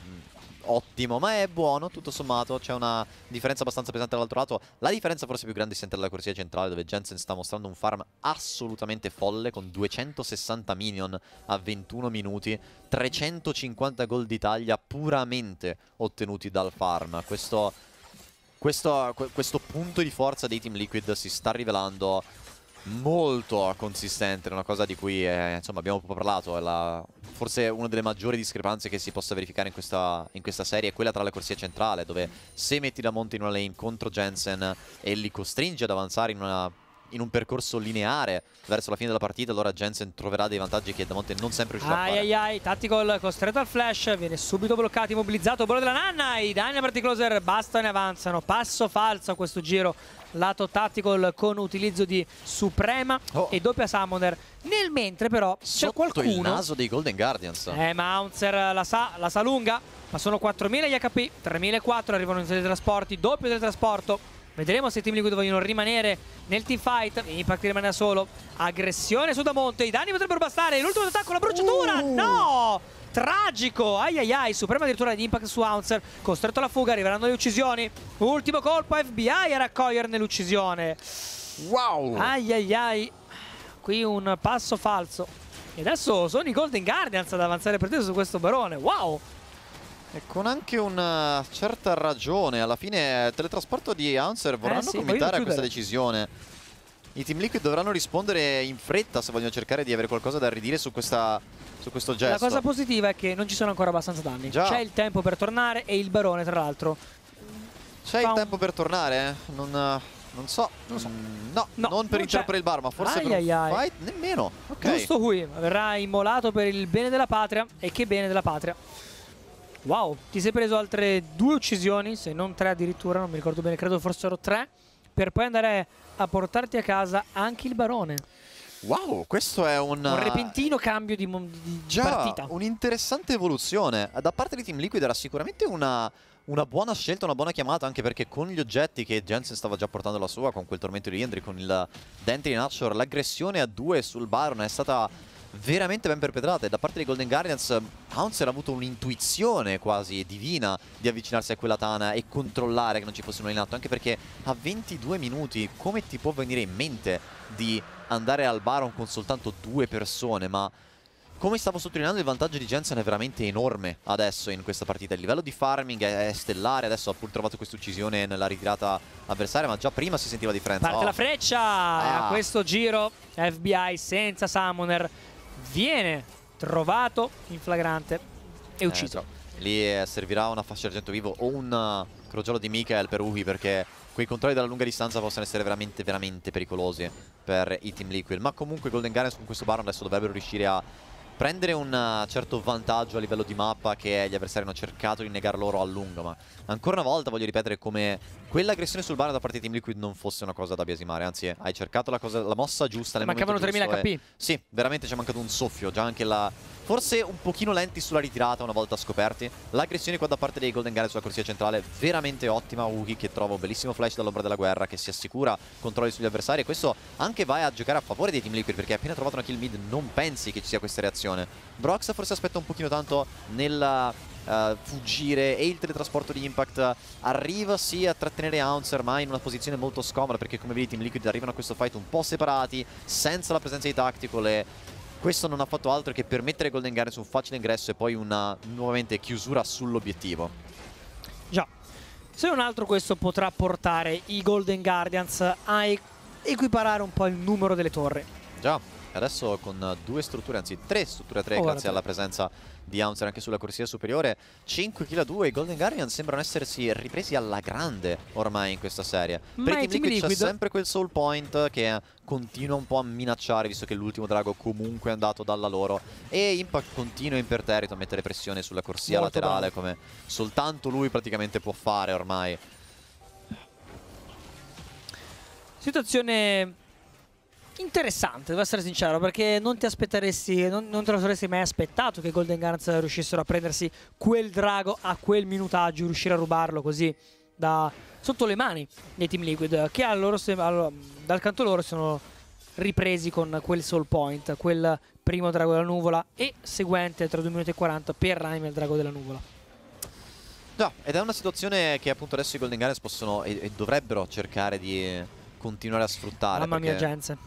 ottimo, ma è buono tutto sommato, c'è una differenza abbastanza pesante dall'altro lato. La differenza forse più grande si sente dalla corsia centrale dove Jensen sta mostrando un farm assolutamente folle con 260 minion a 21 minuti, 350 gol d'Italia puramente ottenuti dal farm. Questo, questo, questo punto di forza dei Team Liquid si sta rivelando molto consistente, una cosa di cui eh, insomma, abbiamo proprio po' parlato, la, forse una delle maggiori discrepanze che si possa verificare in questa, in questa, serie è quella tra la corsia centrale, dove se metti da Monte in una lane contro Jensen e li costringi ad avanzare in, una, in un percorso lineare verso la fine della partita allora Jensen troverà dei vantaggi che Damonte non sempre riuscirà ai a fare ai ai Tactical costretto al flash viene subito bloccato immobilizzato volo della nanna i danni a party closer bastano e avanzano passo falso a questo giro lato tactical con utilizzo di Suprema oh. e doppia Summoner. Nel mentre però c'è qualcuno... il naso dei Golden Guardians. Eh, Maunzer la sa, la sa lunga, ma sono 4.000 gli HP, 3.004 arrivano in teletrasporti, doppio teletrasporto. Vedremo se i Team Liquid vogliono rimanere nel teamfight. Impact rimane da solo. Aggressione su Damonte. I danni potrebbero bastare. L'ultimo attacco, la bruciatura. Uh. No! tragico, ai ai ai, suprema addirittura di Impact su Ouncer, costretto alla fuga, arriveranno le uccisioni, ultimo colpo FBI a raccoglierne l'uccisione. Wow! Ai ai ai, qui un passo falso. E adesso sono i Golden Guardians ad avanzare per te su questo barone, wow! E con anche una certa ragione, alla fine il teletrasporto di Ouncer eh vorranno eh sì, commentare questa decisione. I Team Liquid dovranno rispondere in fretta se vogliono cercare di avere qualcosa da ridire su questa su questo gesto. La cosa positiva è che non ci sono ancora abbastanza danni. C'è il tempo per tornare e il barone, tra l'altro. C'è il tempo un... per tornare, eh? non, non, so. Non so. Mm, no, no, non per interrompere il bar, ma forse ai per ai ai. fight nemmeno. Okay. Giusto qui, verrà immolato per il bene della patria. E che bene della patria. Wow, ti sei preso altre due uccisioni, se non tre addirittura, non mi ricordo bene, credo fossero tre, per poi andare a portarti a casa anche il barone. Wow, questo è un... Un eh, repentino cambio di, di Già, partita. un'interessante evoluzione. Da parte di Team Liquid era sicuramente una, una, buona scelta, una buona chiamata, anche perché con gli oggetti che Jensen stava già portando la sua, con quel tormento di Endry, con il Dentry in Nutshore, l'aggressione a due sul Baron è stata veramente ben perpetrata. E Da parte di Golden Guardians, Hounser ha avuto un'intuizione quasi divina di avvicinarsi a quella tana e controllare che non ci fosse nulla in atto, anche perché a 22 minuti come ti può venire in mente di andare al Baron con soltanto due persone, ma... Come stavo sottolineando il vantaggio di Jensen è veramente enorme adesso in questa partita, il livello di farming è stellare, adesso ha pur trovato questa uccisione nella ritirata avversaria ma già prima si sentiva differenza. Parte oh. la freccia ah. a questo giro, FBI senza Summoner, viene trovato in flagrante e eh, ucciso. Eh, lì servirà una fascia argento vivo o un eh, crogiolo di Mikael per Uhi perché quei controlli dalla lunga distanza possono essere veramente, veramente pericolosi per i Team Liquid. Ma comunque Golden Guardians con questo Baron adesso dovrebbero riuscire a prendere un eh, certo vantaggio a livello di mappa che gli avversari hanno cercato di negare loro a lungo ma ancora una volta voglio ripetere come quell'aggressione sul bar da parte di Team Liquid non fosse una cosa da biasimare, anzi hai cercato la, cosa, la mossa giusta nel Mancavano 3000 HP. E... Sì, veramente ci è mancato un soffio, già anche la... Forse un pochino lenti sulla ritirata una volta scoperti. L'aggressione qua da parte dei Golden Gare sulla corsia centrale veramente ottima. Uki che trova un bellissimo flash dall'ombra della guerra che si assicura controlli sugli avversari. E questo anche va a giocare a favore dei Team Liquid perché appena trovato una kill mid non pensi che ci sia questa reazione. Brox forse aspetta un pochino tanto nella uh, fuggire e il teletrasporto di Impact arriva sì a trattenere Haunzer ma in una posizione molto scomoda perché come vedi i Team Liquid arrivano a questo fight un po' separati senza la presenza di Tactical e questo non ha fatto altro che permettere ai Golden Guardians un facile ingresso e poi una nuovamente chiusura sull'obiettivo. Già, se non altro questo potrà portare i Golden Guardians a equiparare un po' il numero delle torri. Già, adesso con due strutture, anzi tre strutture a tre oh, grazie alla presenza di Hamster anche sulla corsia superiore 5 kill a 2 i Golden Guardian sembrano essersi ripresi alla grande ormai in questa serie Ma per il Team Liquid c'è sempre quel soul point che continua un po' a minacciare visto che l'ultimo drago comunque è andato dalla loro e Impact continua imperterrito a mettere pressione sulla corsia Molto laterale bravo. come soltanto lui praticamente può fare ormai situazione Interessante, devo essere sincero, perché non ti aspetteresti, non, non te lo saresti mai aspettato che Golden Guns riuscissero a prendersi quel drago a quel minutaggio, riuscire a rubarlo così da sotto le mani dei Team Liquid, che loro, dal canto loro sono ripresi con quel soul point, quel primo drago della nuvola e seguente tra 2 minuti e 40 per Rime il drago della nuvola. Già, ed è una situazione che appunto adesso i Golden Guns possono e, e dovrebbero cercare di continuare a sfruttare. Mamma mia, Jensen.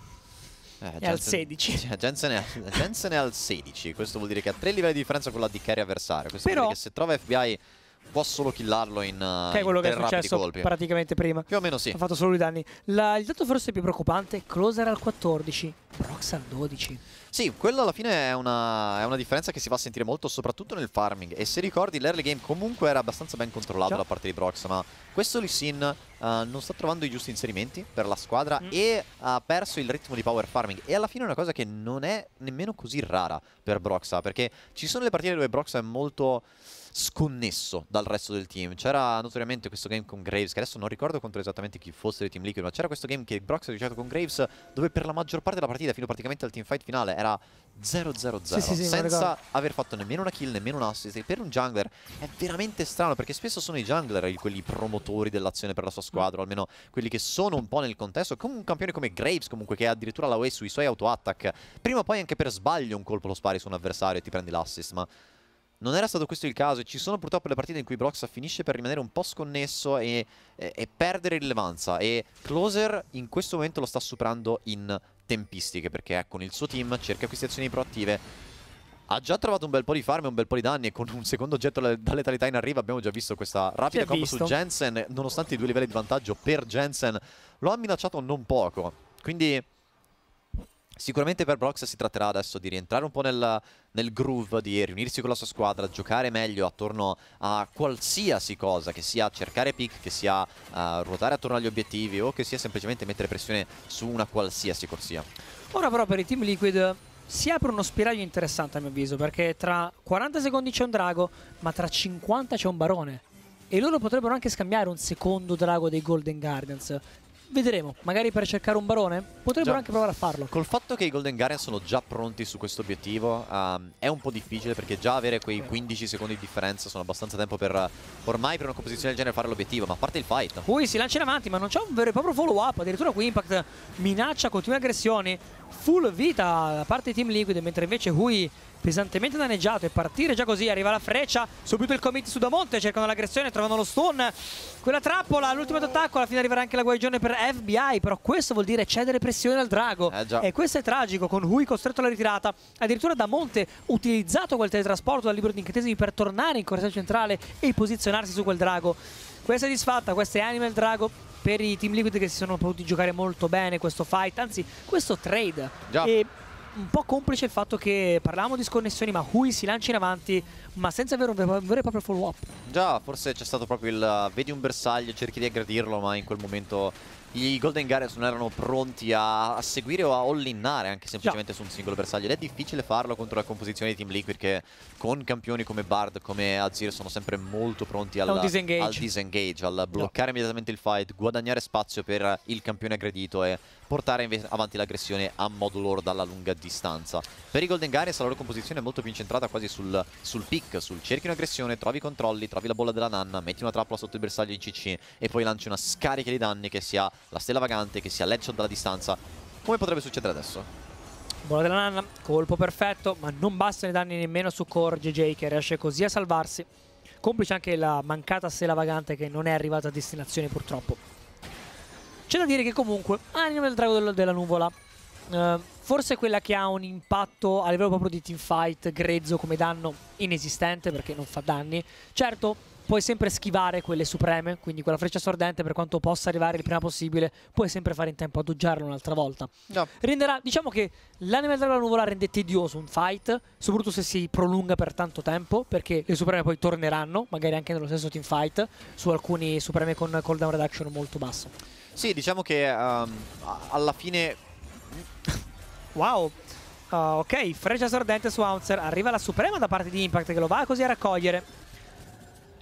Eh, è Jensen, al 16 Jensen, è, Jensen, è, al 16 Questo vuol dire che ha 3 livelli di differenza con la DK avversario Questo Però... vuol dire che se trova FBI può solo killarlo in, uh, che è quello che è successo colpi. praticamente prima. Più o meno sì. Ha fatto solo i danni. La, il dato forse più preoccupante Closer al 14, Prox al 12. Sì, quella alla fine è una, è una, differenza che si fa sentire molto, soprattutto nel farming. E se ricordi, l'early game comunque era abbastanza ben controllato Ciao. da parte di Brox, ma questo Lee Sin uh, non sta trovando i giusti inserimenti per la squadra mm. e ha perso il ritmo di power farming. E alla fine è una cosa che non è nemmeno così rara per Broxa, ah, perché ci sono le partite dove Broxa è molto sconnesso dal resto del team. C'era notoriamente questo game con Graves, che adesso non ricordo contro esattamente chi fosse del team Liquid, ma c'era questo game che Brox ha giocato con Graves, dove per la maggior parte della partita, fino praticamente al team fight finale, era 0-0-0, sì, sì, sì, senza aver fatto nemmeno una kill, nemmeno un assist. E per un jungler è veramente strano, perché spesso sono i jungler quelli promotori dell'azione per la sua squadra, o almeno quelli che sono un po' nel contesto, con un campione come Graves, comunque, che ha addirittura la way sui suoi auto-attack. Prima o poi anche per sbaglio un colpo lo spari su un avversario e ti prendi l'assist, ma non era stato questo il caso. e Ci sono purtroppo le partite in cui Broxa finisce per rimanere un po' sconnesso e, e, e, perdere rilevanza. E Closer in questo momento lo sta superando in tempistiche perché con ecco, il suo team cerca queste azioni proattive. Ha già trovato un bel po' di farm e un bel po' di danni e con un secondo oggetto da letalità in arrivo abbiamo già visto questa rapida combo visto. su Jensen. Nonostante i due livelli di vantaggio per Jensen, lo ha minacciato non poco. Quindi... Sicuramente per Brox si tratterà adesso di rientrare un po' nel, nel, groove di riunirsi con la sua squadra, giocare meglio attorno a qualsiasi cosa, che sia cercare pick, che sia uh, ruotare attorno agli obiettivi o che sia semplicemente mettere pressione su una qualsiasi corsia. Ora però per i Team Liquid si apre uno spiraglio interessante a mio avviso, perché tra 40 secondi c'è un drago, ma tra 50 c'è un barone. E loro potrebbero anche scambiare un secondo drago dei Golden Guardians. Vedremo, magari per cercare un barone potrebbero già. anche provare a farlo. Col fatto che i Golden Guardian sono già pronti su questo obiettivo um, è un po' difficile perché già avere quei 15 secondi di differenza sono abbastanza tempo per ormai per una composizione del genere fare l'obiettivo, ma a parte il fight. Ui, si lancia in avanti ma non c'è un vero e proprio follow up, addirittura qui Impact minaccia continue aggressioni, full vita da parte di Team Liquid mentre invece Hui pesantemente danneggiato e partire già così arriva la freccia subito il commit su Damonte cercano l'aggressione trovano lo stun quella trappola l'ultimo attacco alla fine arriverà anche la guarigione per FBI però questo vuol dire cedere pressione al drago eh e questo è tragico con Hui costretto alla ritirata addirittura Damonte utilizzato quel teletrasporto dal libro di incantesimi per tornare in corsia centrale e posizionarsi su quel drago questa è disfatta questa è Animal Drago per i Team Liquid che si sono potuti giocare molto bene questo fight anzi questo trade già un po' complice il fatto che parlavamo di sconnessioni ma Hui si lancia in avanti ma senza avere un vero e proprio follow up. Già, forse c'è stato proprio il vedi un bersaglio, cerchi di aggredirlo ma in quel momento i Golden Guardians non erano pronti a, a seguire o a ollinnare anche semplicemente yeah. su un singolo bersaglio ed è difficile farlo contro la composizione di Team Liquid che con campioni come Bard, come Azir sono sempre molto pronti al, disengage. al, disengage. al bloccare yeah. immediatamente il fight, guadagnare spazio per il campione aggredito e portare avanti l'aggressione a modo loro dalla lunga distanza. Per i Golden Guardians la loro composizione è molto più incentrata quasi sul, sul pick, sul cerchio in aggressione, trovi i controlli, trovi la bolla della nanna, metti una trappola sotto il bersaglio di CC e poi lanci una scarica di danni che sia la stella vagante che si allaccia dalla distanza. Come potrebbe succedere adesso? Buona della nanna, colpo perfetto, ma non bastano i danni nemmeno su Core JJ che riesce così a salvarsi. Complice anche la mancata stella vagante che non è arrivata a destinazione purtroppo. C'è da dire che comunque Anima del Drago della, Nuvola Uh, forse quella che ha un impatto a livello proprio di teamfight grezzo come danno inesistente perché non fa danni. Certo, puoi sempre schivare quelle supreme, quindi quella freccia sordente per quanto possa arrivare il prima possibile, puoi sempre fare in tempo ad uggiarlo un'altra volta. No. Renderà, diciamo che l'anima della nuvola rende tedioso un fight, soprattutto se si prolunga per tanto tempo, perché le supreme poi torneranno, magari anche nello stesso team fight, su alcuni supreme con cooldown reduction molto basso. Sì, diciamo che um, alla fine... wow! Uh, ok, freccia sordente su Hounser, arriva la suprema da parte di Impact che lo va così a raccogliere.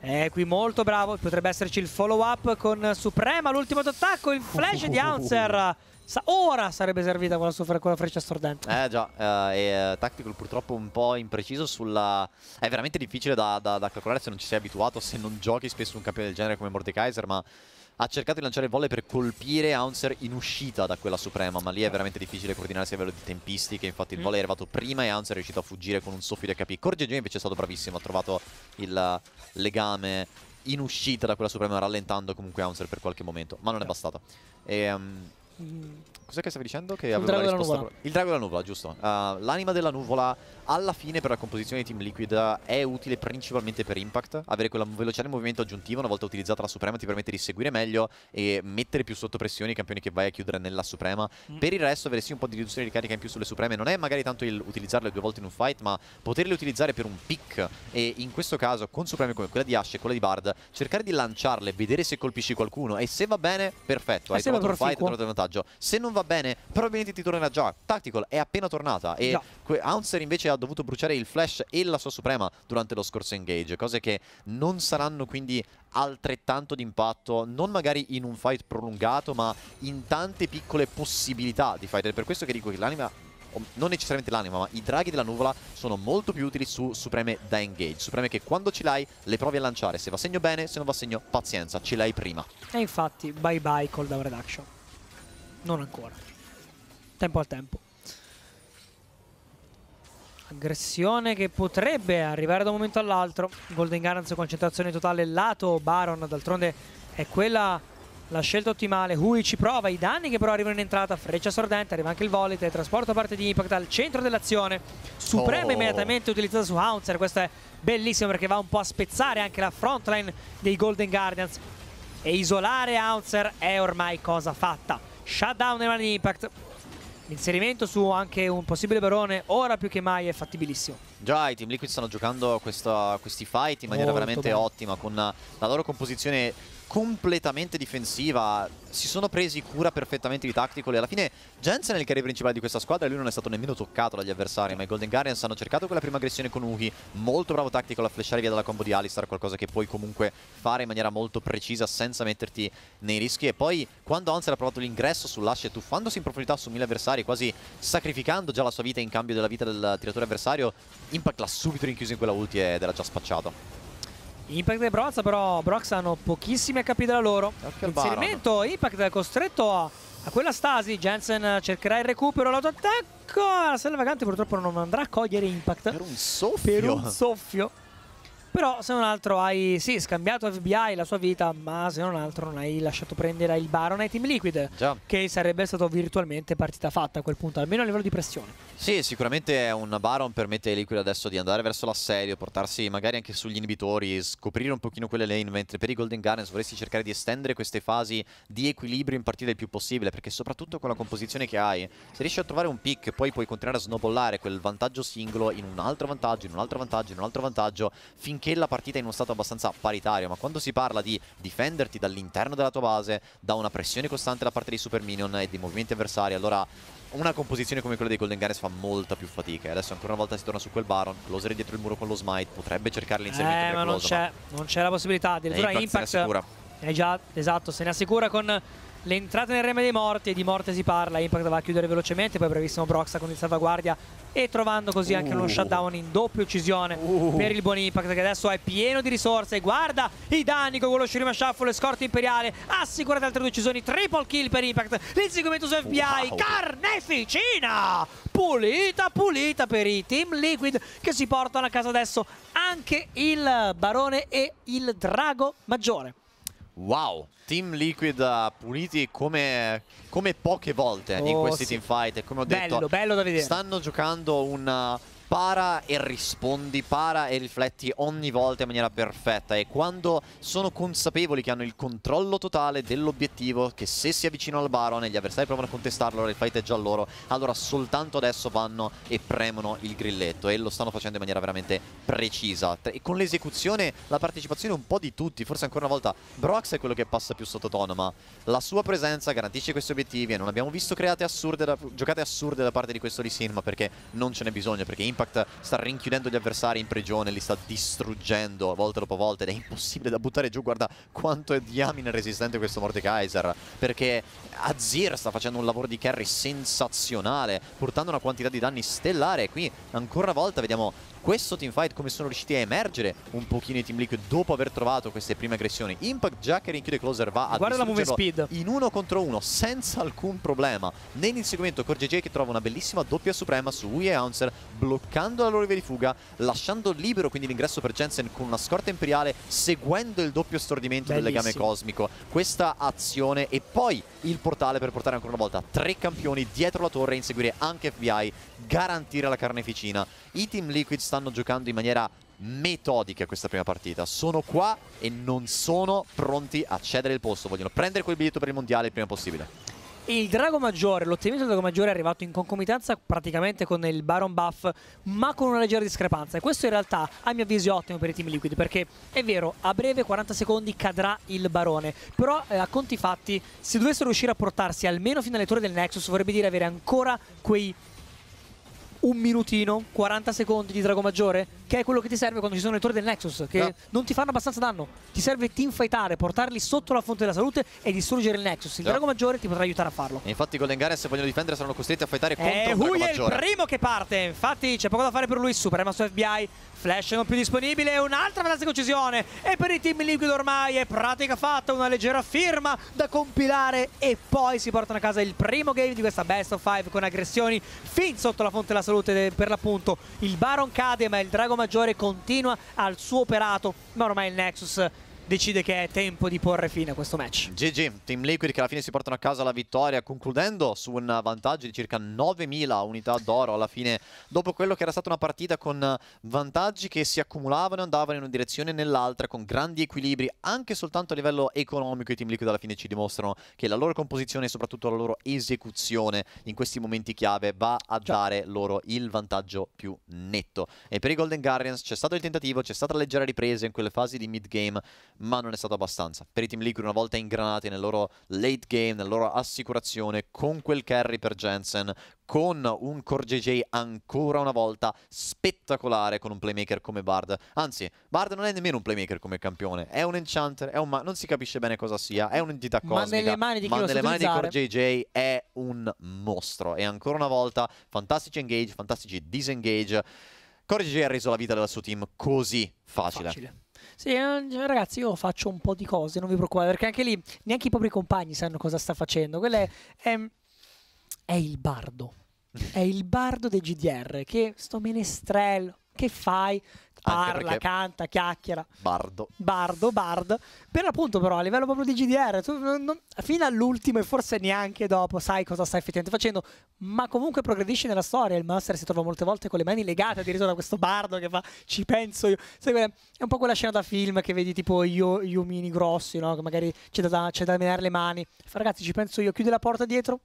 E qui molto bravo, potrebbe esserci il follow up con Suprema, l'ultimo d'attacco, il flash di Anzer. Sa ora sarebbe servita quella, quella freccia stordente. Eh già, eh, e eh, Tactical purtroppo un po' impreciso sulla... È veramente difficile da, da, da calcolare se non ci sei abituato, se non giochi spesso un campione del genere come Mordekaiser, ma ha cercato di lanciare il volley per colpire Aunzer in uscita da quella suprema, ma lì è veramente difficile coordinarsi a livello di tempistiche, infatti il mm. volley è arrivato prima e Aunzer è riuscito a fuggire con un soffio di HP. Corgeggio invece è stato bravissimo, ha trovato il legame in uscita da quella suprema, rallentando comunque Aunzer per qualche momento, ma non è bastata. E, um, mm. Cos'è che stavi dicendo? Che il drago della nuvola. Pro... Il drago della nuvola, giusto. Uh, l'anima della nuvola, alla fine, per la composizione di Team Liquid, è utile principalmente per Impact. Avere quella velocità di movimento aggiuntiva, una volta utilizzata la Suprema, ti permette di seguire meglio e mettere più sotto pressione i campioni che vai a chiudere nella Suprema. Mm. Per il resto, avere sì un po' di riduzione di carica in più sulle Supreme non è magari tanto il utilizzarle due volte in un fight, ma poterle utilizzare per un pick. E in questo caso, con Supreme come quella di Ash e quella di Bard, cercare di lanciarle, vedere se colpisci qualcuno e se va bene, perfetto. Hai trovato un fight, hai trovato il vantaggio. Se non va va bene, probabilmente ti tornerà già. Tactical è appena tornata e Hounser invece ha dovuto bruciare il flash e la sua suprema durante lo scorso engage, cose che non saranno quindi altrettanto d'impatto, non magari in un fight prolungato, ma in tante piccole possibilità di fight. Ed è per questo che dico che l'anima non necessariamente l'anima, ma i draghi della nuvola sono molto più utili su supreme da engage. Supreme che quando ce l'hai le provi a lanciare, se va segno bene, se non va segno pazienza, ce l'hai prima. E infatti, bye bye col down reduction. Non ancora. Tempo al tempo. Aggressione che potrebbe arrivare da un momento all'altro. Golden Guarantz concentrazione totale lato Baron, d'altronde è quella la scelta ottimale. Hui ci prova, i danni che però arrivano in entrata, freccia sordente, arriva anche il volite. trasporto a parte di Impact al centro dell'azione. Suprema oh. immediatamente utilizzata su Houncer, questo è bellissimo perché va un po' a spezzare anche la frontline dei Golden Guardians. E isolare Houncer è ormai cosa fatta. Shutdown nel Marine Impact. L'inserimento su anche un possibile barone ora più che mai è fattibilissimo. Già, i Team Liquid stanno giocando questa, questi fight in maniera Molto veramente bene. ottima con la loro composizione completamente difensiva, si sono presi cura perfettamente di tactical e alla fine Jensen è il carry principale di questa squadra e lui non è stato nemmeno toccato dagli avversari, ma i Golden Guardians hanno cercato quella prima aggressione con Uhi, molto bravo tactical a flashare via dalla combo di Alistar, qualcosa che puoi comunque fare in maniera molto precisa senza metterti nei rischi e poi quando Ansel ha provato l'ingresso sull'ascia tuffandosi in profondità su mille avversari, quasi sacrificando già la sua vita in cambio della vita del tiratore avversario, Impact l'ha subito rinchiuso in quella ulti ed era già spacciato. Impact e Brozza però Brox hanno pochissime HP della loro Inserimento Impact è costretto a, a, quella stasi Jensen cercherà il recupero l'autoattacco La sella vagante purtroppo non andrà a cogliere Impact Per un soffio Per un soffio però se non altro hai sì, scambiato FBI la sua vita, ma se non altro non hai lasciato prendere il Baron ai Team Liquid, Già. che sarebbe stato virtualmente partita fatta a quel punto, almeno a livello di pressione. Sì, sicuramente un Baron permette ai Liquid adesso di andare verso l'assedio, portarsi magari anche sugli inibitori, scoprire un pochino quelle lane, mentre per i Golden Guardians vorresti cercare di estendere queste fasi di equilibrio in partita il più possibile, perché soprattutto con la composizione che hai, se riesci a trovare un pick, poi puoi continuare a snowballare quel vantaggio singolo in un altro vantaggio, in un altro vantaggio, in un altro vantaggio, finché che la partita è in uno stato abbastanza paritario, ma quando si parla di difenderti dall'interno della tua base, da una pressione costante da parte dei super minion e dei movimenti avversari, allora una composizione come quella dei Golden Gares fa molta più fatica. Adesso ancora una volta si torna su quel Baron, closer dietro il muro con lo smite, potrebbe cercare l'inserimento eh, ma non c'è, non c'è la possibilità, addirittura Impact, Impact se ne assicura. È già, esatto, se ne assicura con l'entrata nel reme dei morti e di morte si parla, Impact va a chiudere velocemente, poi brevissimo Broxa con il salvaguardia e trovando così anche uno uh. shutdown in doppia uccisione uh. per il buon Impact che adesso è pieno di risorse, guarda i danni con quello Shurima Shuffle, scorta imperiale, assicurate altre due uccisioni, triple kill per Impact, l'inseguimento su FBI, wow. carneficina! Pulita, pulita per i Team Liquid che si portano a casa adesso anche il Barone e il Drago Maggiore. Wow, Team Liquid eh, puniti come, come poche volte eh, oh, in questi sì. teamfight Come ho bello, detto, bello stanno giocando un eh, para e rispondi, para e rifletti ogni volta in maniera perfetta e quando sono consapevoli che hanno il controllo totale dell'obiettivo, che se si avvicinano al Baron e gli avversari provano a contestarlo, il fight è già loro, allora soltanto adesso vanno e premono il grilletto e lo stanno facendo in maniera veramente precisa. E con l'esecuzione, la partecipazione un po' di tutti, forse ancora una volta Brox è quello che passa più sottotono, ma la sua presenza garantisce questi obiettivi e non abbiamo visto create assurde da, giocate assurde da parte di questo Lee Sin, ma perché non ce n'è bisogno, perché in Impact sta rinchiudendo gli avversari in prigione, li sta distruggendo volta dopo volta ed è impossibile da buttare giù. Guarda quanto è diamine resistente questo Mordekaiser, perché Azir sta facendo un lavoro di carry sensazionale, portando una quantità di danni stellare. E qui ancora una volta vediamo questo teamfight come sono riusciti a emergere un pochino i Team Liquid dopo aver trovato queste prime aggressioni. Impact già che rinchiude Closer va a Guarda la move speed. in uno contro uno senza alcun problema. Nell'inseguimento JJ che trova una bellissima doppia suprema su Wii e Ouncer bloccando la loro via di fuga, lasciando libero quindi l'ingresso per Jensen con una scorta imperiale seguendo il doppio stordimento del legame cosmico. Questa azione e poi il portale per portare ancora una volta tre campioni dietro la torre e inseguire anche FBI, garantire la carneficina. I Team Liquid stanno stanno giocando in maniera metodica questa prima partita. Sono qua e non sono pronti a cedere il posto. Vogliono prendere quel biglietto per il mondiale il prima possibile. Il drago maggiore, l'ottimismo del drago maggiore è arrivato in concomitanza praticamente con il Baron Buff, ma con una leggera discrepanza. E questo in realtà, a mio avviso, è ottimo per i team Liquid, perché è vero, a breve 40 secondi cadrà il Barone. Però eh, a conti fatti, se dovessero riuscire a portarsi almeno fino alle torri del Nexus, vorrebbe dire avere ancora quei un minutino, 40 secondi di drago maggiore, che è quello che ti serve quando ci sono i torri del Nexus, che no. Ah. non ti fanno abbastanza danno. Ti serve teamfightare, portarli sotto la fonte della salute e distruggere il Nexus. Il no. drago maggiore ti potrà aiutare a farlo. E infatti con l'Engare se vogliono difendere saranno costretti a fightare eh, contro eh, il drago maggiore. è il primo che parte, infatti c'è poco da fare per lui, Supremo su FBI, Flash non più disponibile, un'altra fantastica uccisione e per i team liquido ormai è pratica fatta, una leggera firma da compilare e poi si portano a casa il primo game di questa Best of Five con aggressioni fin sotto la fonte della salute salute per l'appunto il Baron cade ma il Drago Maggiore continua al suo operato ma ormai il Nexus decide che è tempo di porre fine a questo match. GG, Team Liquid che alla fine si portano a casa la vittoria, concludendo su un vantaggio di circa 9.000 unità d'oro alla fine, dopo quello che era stata una partita con vantaggi che si accumulavano, e andavano in una direzione e nell'altra, con grandi equilibri, anche soltanto a livello economico i Team Liquid alla fine ci dimostrano che la loro composizione e soprattutto la loro esecuzione in questi momenti chiave va a dare loro il vantaggio più netto. E per i Golden Guardians c'è stato il tentativo, c'è stata la leggera ripresa in quelle fasi di mid game, ma non è stato abbastanza. Per i team liquidi una volta ingranati nel loro late game, nella loro assicurazione, con quel carry per Jensen, con un core JJ ancora una volta spettacolare con un playmaker come Bard. Anzi, Bard non è nemmeno un playmaker come campione, è un enchanter, è un non si capisce bene cosa sia, è un'entità cosmica, ma nelle mani di, ma nelle mani di core JJ è un mostro. E ancora una volta, fantastici engage, fantastici disengage. Core JJ ha reso la vita del suo team così facile. facile. Sì, eh, ragazzi, io faccio un po' di cose, non vi preoccupate, perché anche lì neanche i propri compagni sanno cosa sta facendo. Quello è, è, ehm, è il bardo. [LAUGHS] È il bardo del GDR, che sto menestrello che fai? parla, canta, chiacchiera. Bardo. Bardo, bardo. Per l'appunto, però, a livello proprio di GDR, tu non, fino all'ultimo e forse neanche dopo sai cosa stai effettivamente facendo, ma comunque progredisci nella storia. Il master si trova molte volte con le mani legate addirittura da questo bardo che fa ci penso io. Sai, è un po' quella scena da film che vedi tipo io, gli omini grossi, no? Che magari c'è da, c'è da menare le mani. Fa ragazzi, ci penso io, chiude la porta dietro.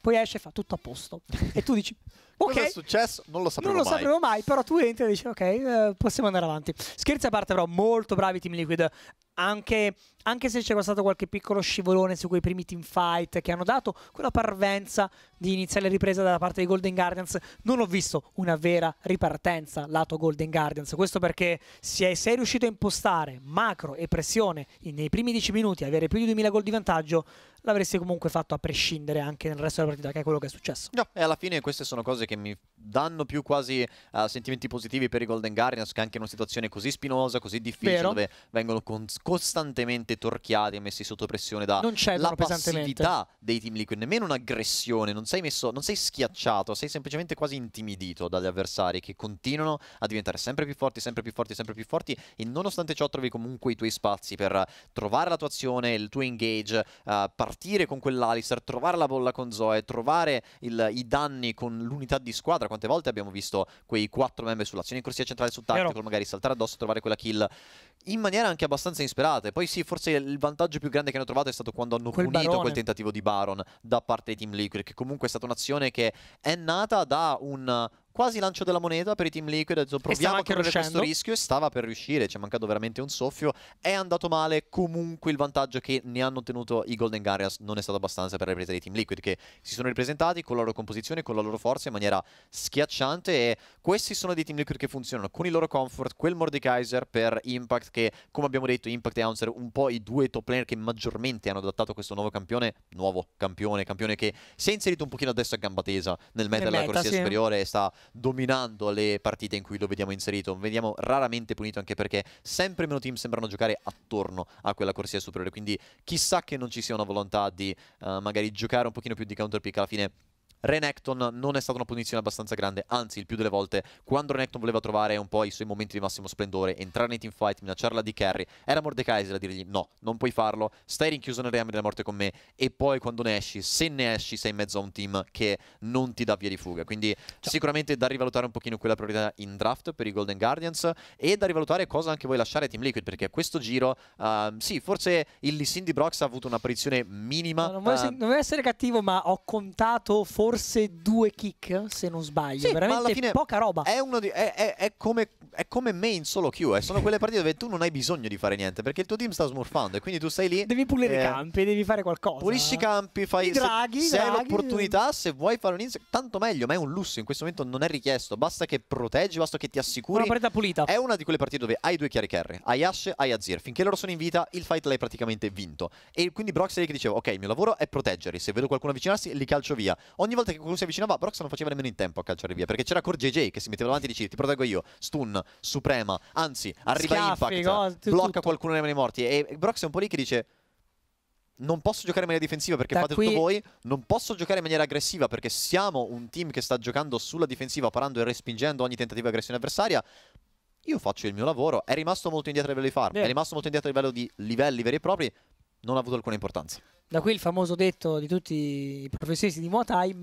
Poi esce e fa tutto a posto. E tu dici, Okay. Cosa è successo? Non lo sapremo mai. Non lo mai. sapremo mai, però tu entri e dici ok, eh, possiamo andare avanti. Scherzi a parte però, molto bravi Team Liquid anche, anche, se c'è stato qualche piccolo scivolone su quei primi team fight che hanno dato quella parvenza di iniziale ripresa da parte dei Golden Guardians, non ho visto una vera ripartenza lato Golden Guardians. Questo perché se sei riuscito a impostare macro e pressione nei primi 10 minuti e avere più di 2000 gol di vantaggio, l'avresti comunque fatto a prescindere anche nel resto della partita, che è quello che è successo. No, e alla fine queste sono cose che mi danno più quasi uh, sentimenti positivi per i Golden Guardians, che anche in una situazione così spinosa, così difficile, Vero. dove vengono con costantemente torchiati e messi sotto pressione da la passività dei team liquid, nemmeno un'aggressione, non sei messo, non sei schiacciato, sei semplicemente quasi intimidito dagli avversari che continuano a diventare sempre più forti, sempre più forti, sempre più forti e nonostante ciò trovi comunque i tuoi spazi per trovare la tua azione, il tuo engage, uh, partire con quell'Alistair, trovare la bolla con Zoe, trovare il, i danni con l'unità di squadra, quante volte abbiamo visto quei quattro membri sull'azione in corsia centrale su tactical, Però... magari saltare addosso, e trovare quella kill in maniera anche abbastanza inspiegabile disperate. Poi sì, forse il vantaggio più grande che hanno trovato è stato quando hanno quel punito barone. quel tentativo di Baron da parte dei Team Liquid, che comunque è stata un'azione che è nata da un quasi lancio della moneta per i Team Liquid, detto, proviamo a correre questo rischio e stava per riuscire, ci è mancato veramente un soffio, è andato male, comunque il vantaggio che ne hanno ottenuto i Golden Garrias non è stato abbastanza per la ripresa dei Team Liquid che si sono ripresentati con la loro composizione, con la loro forza in maniera schiacciante e questi sono dei Team Liquid che funzionano con il loro comfort, quel Mordekaiser per Impact che come abbiamo detto Impact e Anser un po' i due top player che maggiormente hanno adattato questo nuovo campione, nuovo campione, campione che si è inserito un pochino adesso a gamba tesa nel meta della corsia sì. superiore e sta dominando le partite in cui lo vediamo inserito. Vediamo raramente punito anche perché sempre meno team sembrano giocare attorno a quella corsia superiore. Quindi chissà che non ci sia una volontà di uh, magari giocare un pochino più di counterpick alla fine Renekton non è stata una punizione abbastanza grande, anzi il più delle volte quando Renekton voleva trovare un po' i suoi momenti di massimo splendore, entrare nei teamfight, minacciarla di carry, era Mordekaiser a dirgli no, non puoi farlo, stai rinchiuso nel reame della morte con me e poi quando ne esci, se ne esci sei in mezzo a un team che non ti dà via di fuga, quindi Ciao. sicuramente da rivalutare un pochino quella priorità in draft per i Golden Guardians e da rivalutare cosa anche vuoi lasciare a Team Liquid perché a questo giro, uh, sì, forse il Lissin di Brox ha avuto un'apparizione minima. No, non, voglio ehm, non voglio essere cattivo ma ho contato forse forse due kick, se non sbaglio. Sì, Veramente poca roba. È, uno di, è, è, è, come, è come main solo Q. Eh. Sono quelle partite dove tu non hai bisogno di fare niente perché il tuo team sta smurfando e quindi tu sei lì. Devi pulire eh, i campi, devi fare qualcosa. Pulisci i campi, fai. I draghi, se, se draghi, hai l'opportunità, se vuoi fare un inizio, tanto meglio. Ma è un lusso. In questo momento non è richiesto. Basta che proteggi, basta che ti assicuri. Una partita pulita. È una di quelle partite dove hai due chiari carry. Hai Ashe, hai Azir. Finché loro sono in vita, il fight l'hai praticamente vinto. E quindi Brox è lì che diceva: Ok, il mio lavoro è proteggerli. Se vedo qualcuno avvicinarsi, li calcio via. Ogni volta volta che qualcuno si avvicinava, Brox non faceva nemmeno in tempo a calciare via. Perché c'era Core JJ che si metteva davanti e diceva: Ti proteggo io. Stun, Suprema. Anzi, arriva Schiaffi, Impact. Gol, tutto, blocca tutto. qualcuno nei mani morti. E Brox è un po' lì che dice. Non posso giocare in maniera difensiva perché da fate qui... tutto voi. Non posso giocare in maniera aggressiva perché siamo un team che sta giocando sulla difensiva, parando e respingendo ogni tentativo di aggressione avversaria. Io faccio il mio lavoro. È rimasto molto indietro a livello di farm. Yeah. È rimasto molto indietro a livello di livelli veri e propri. Non ha avuto alcuna importanza. Da qui il famoso detto di tutti i professionisti di Muay Thai,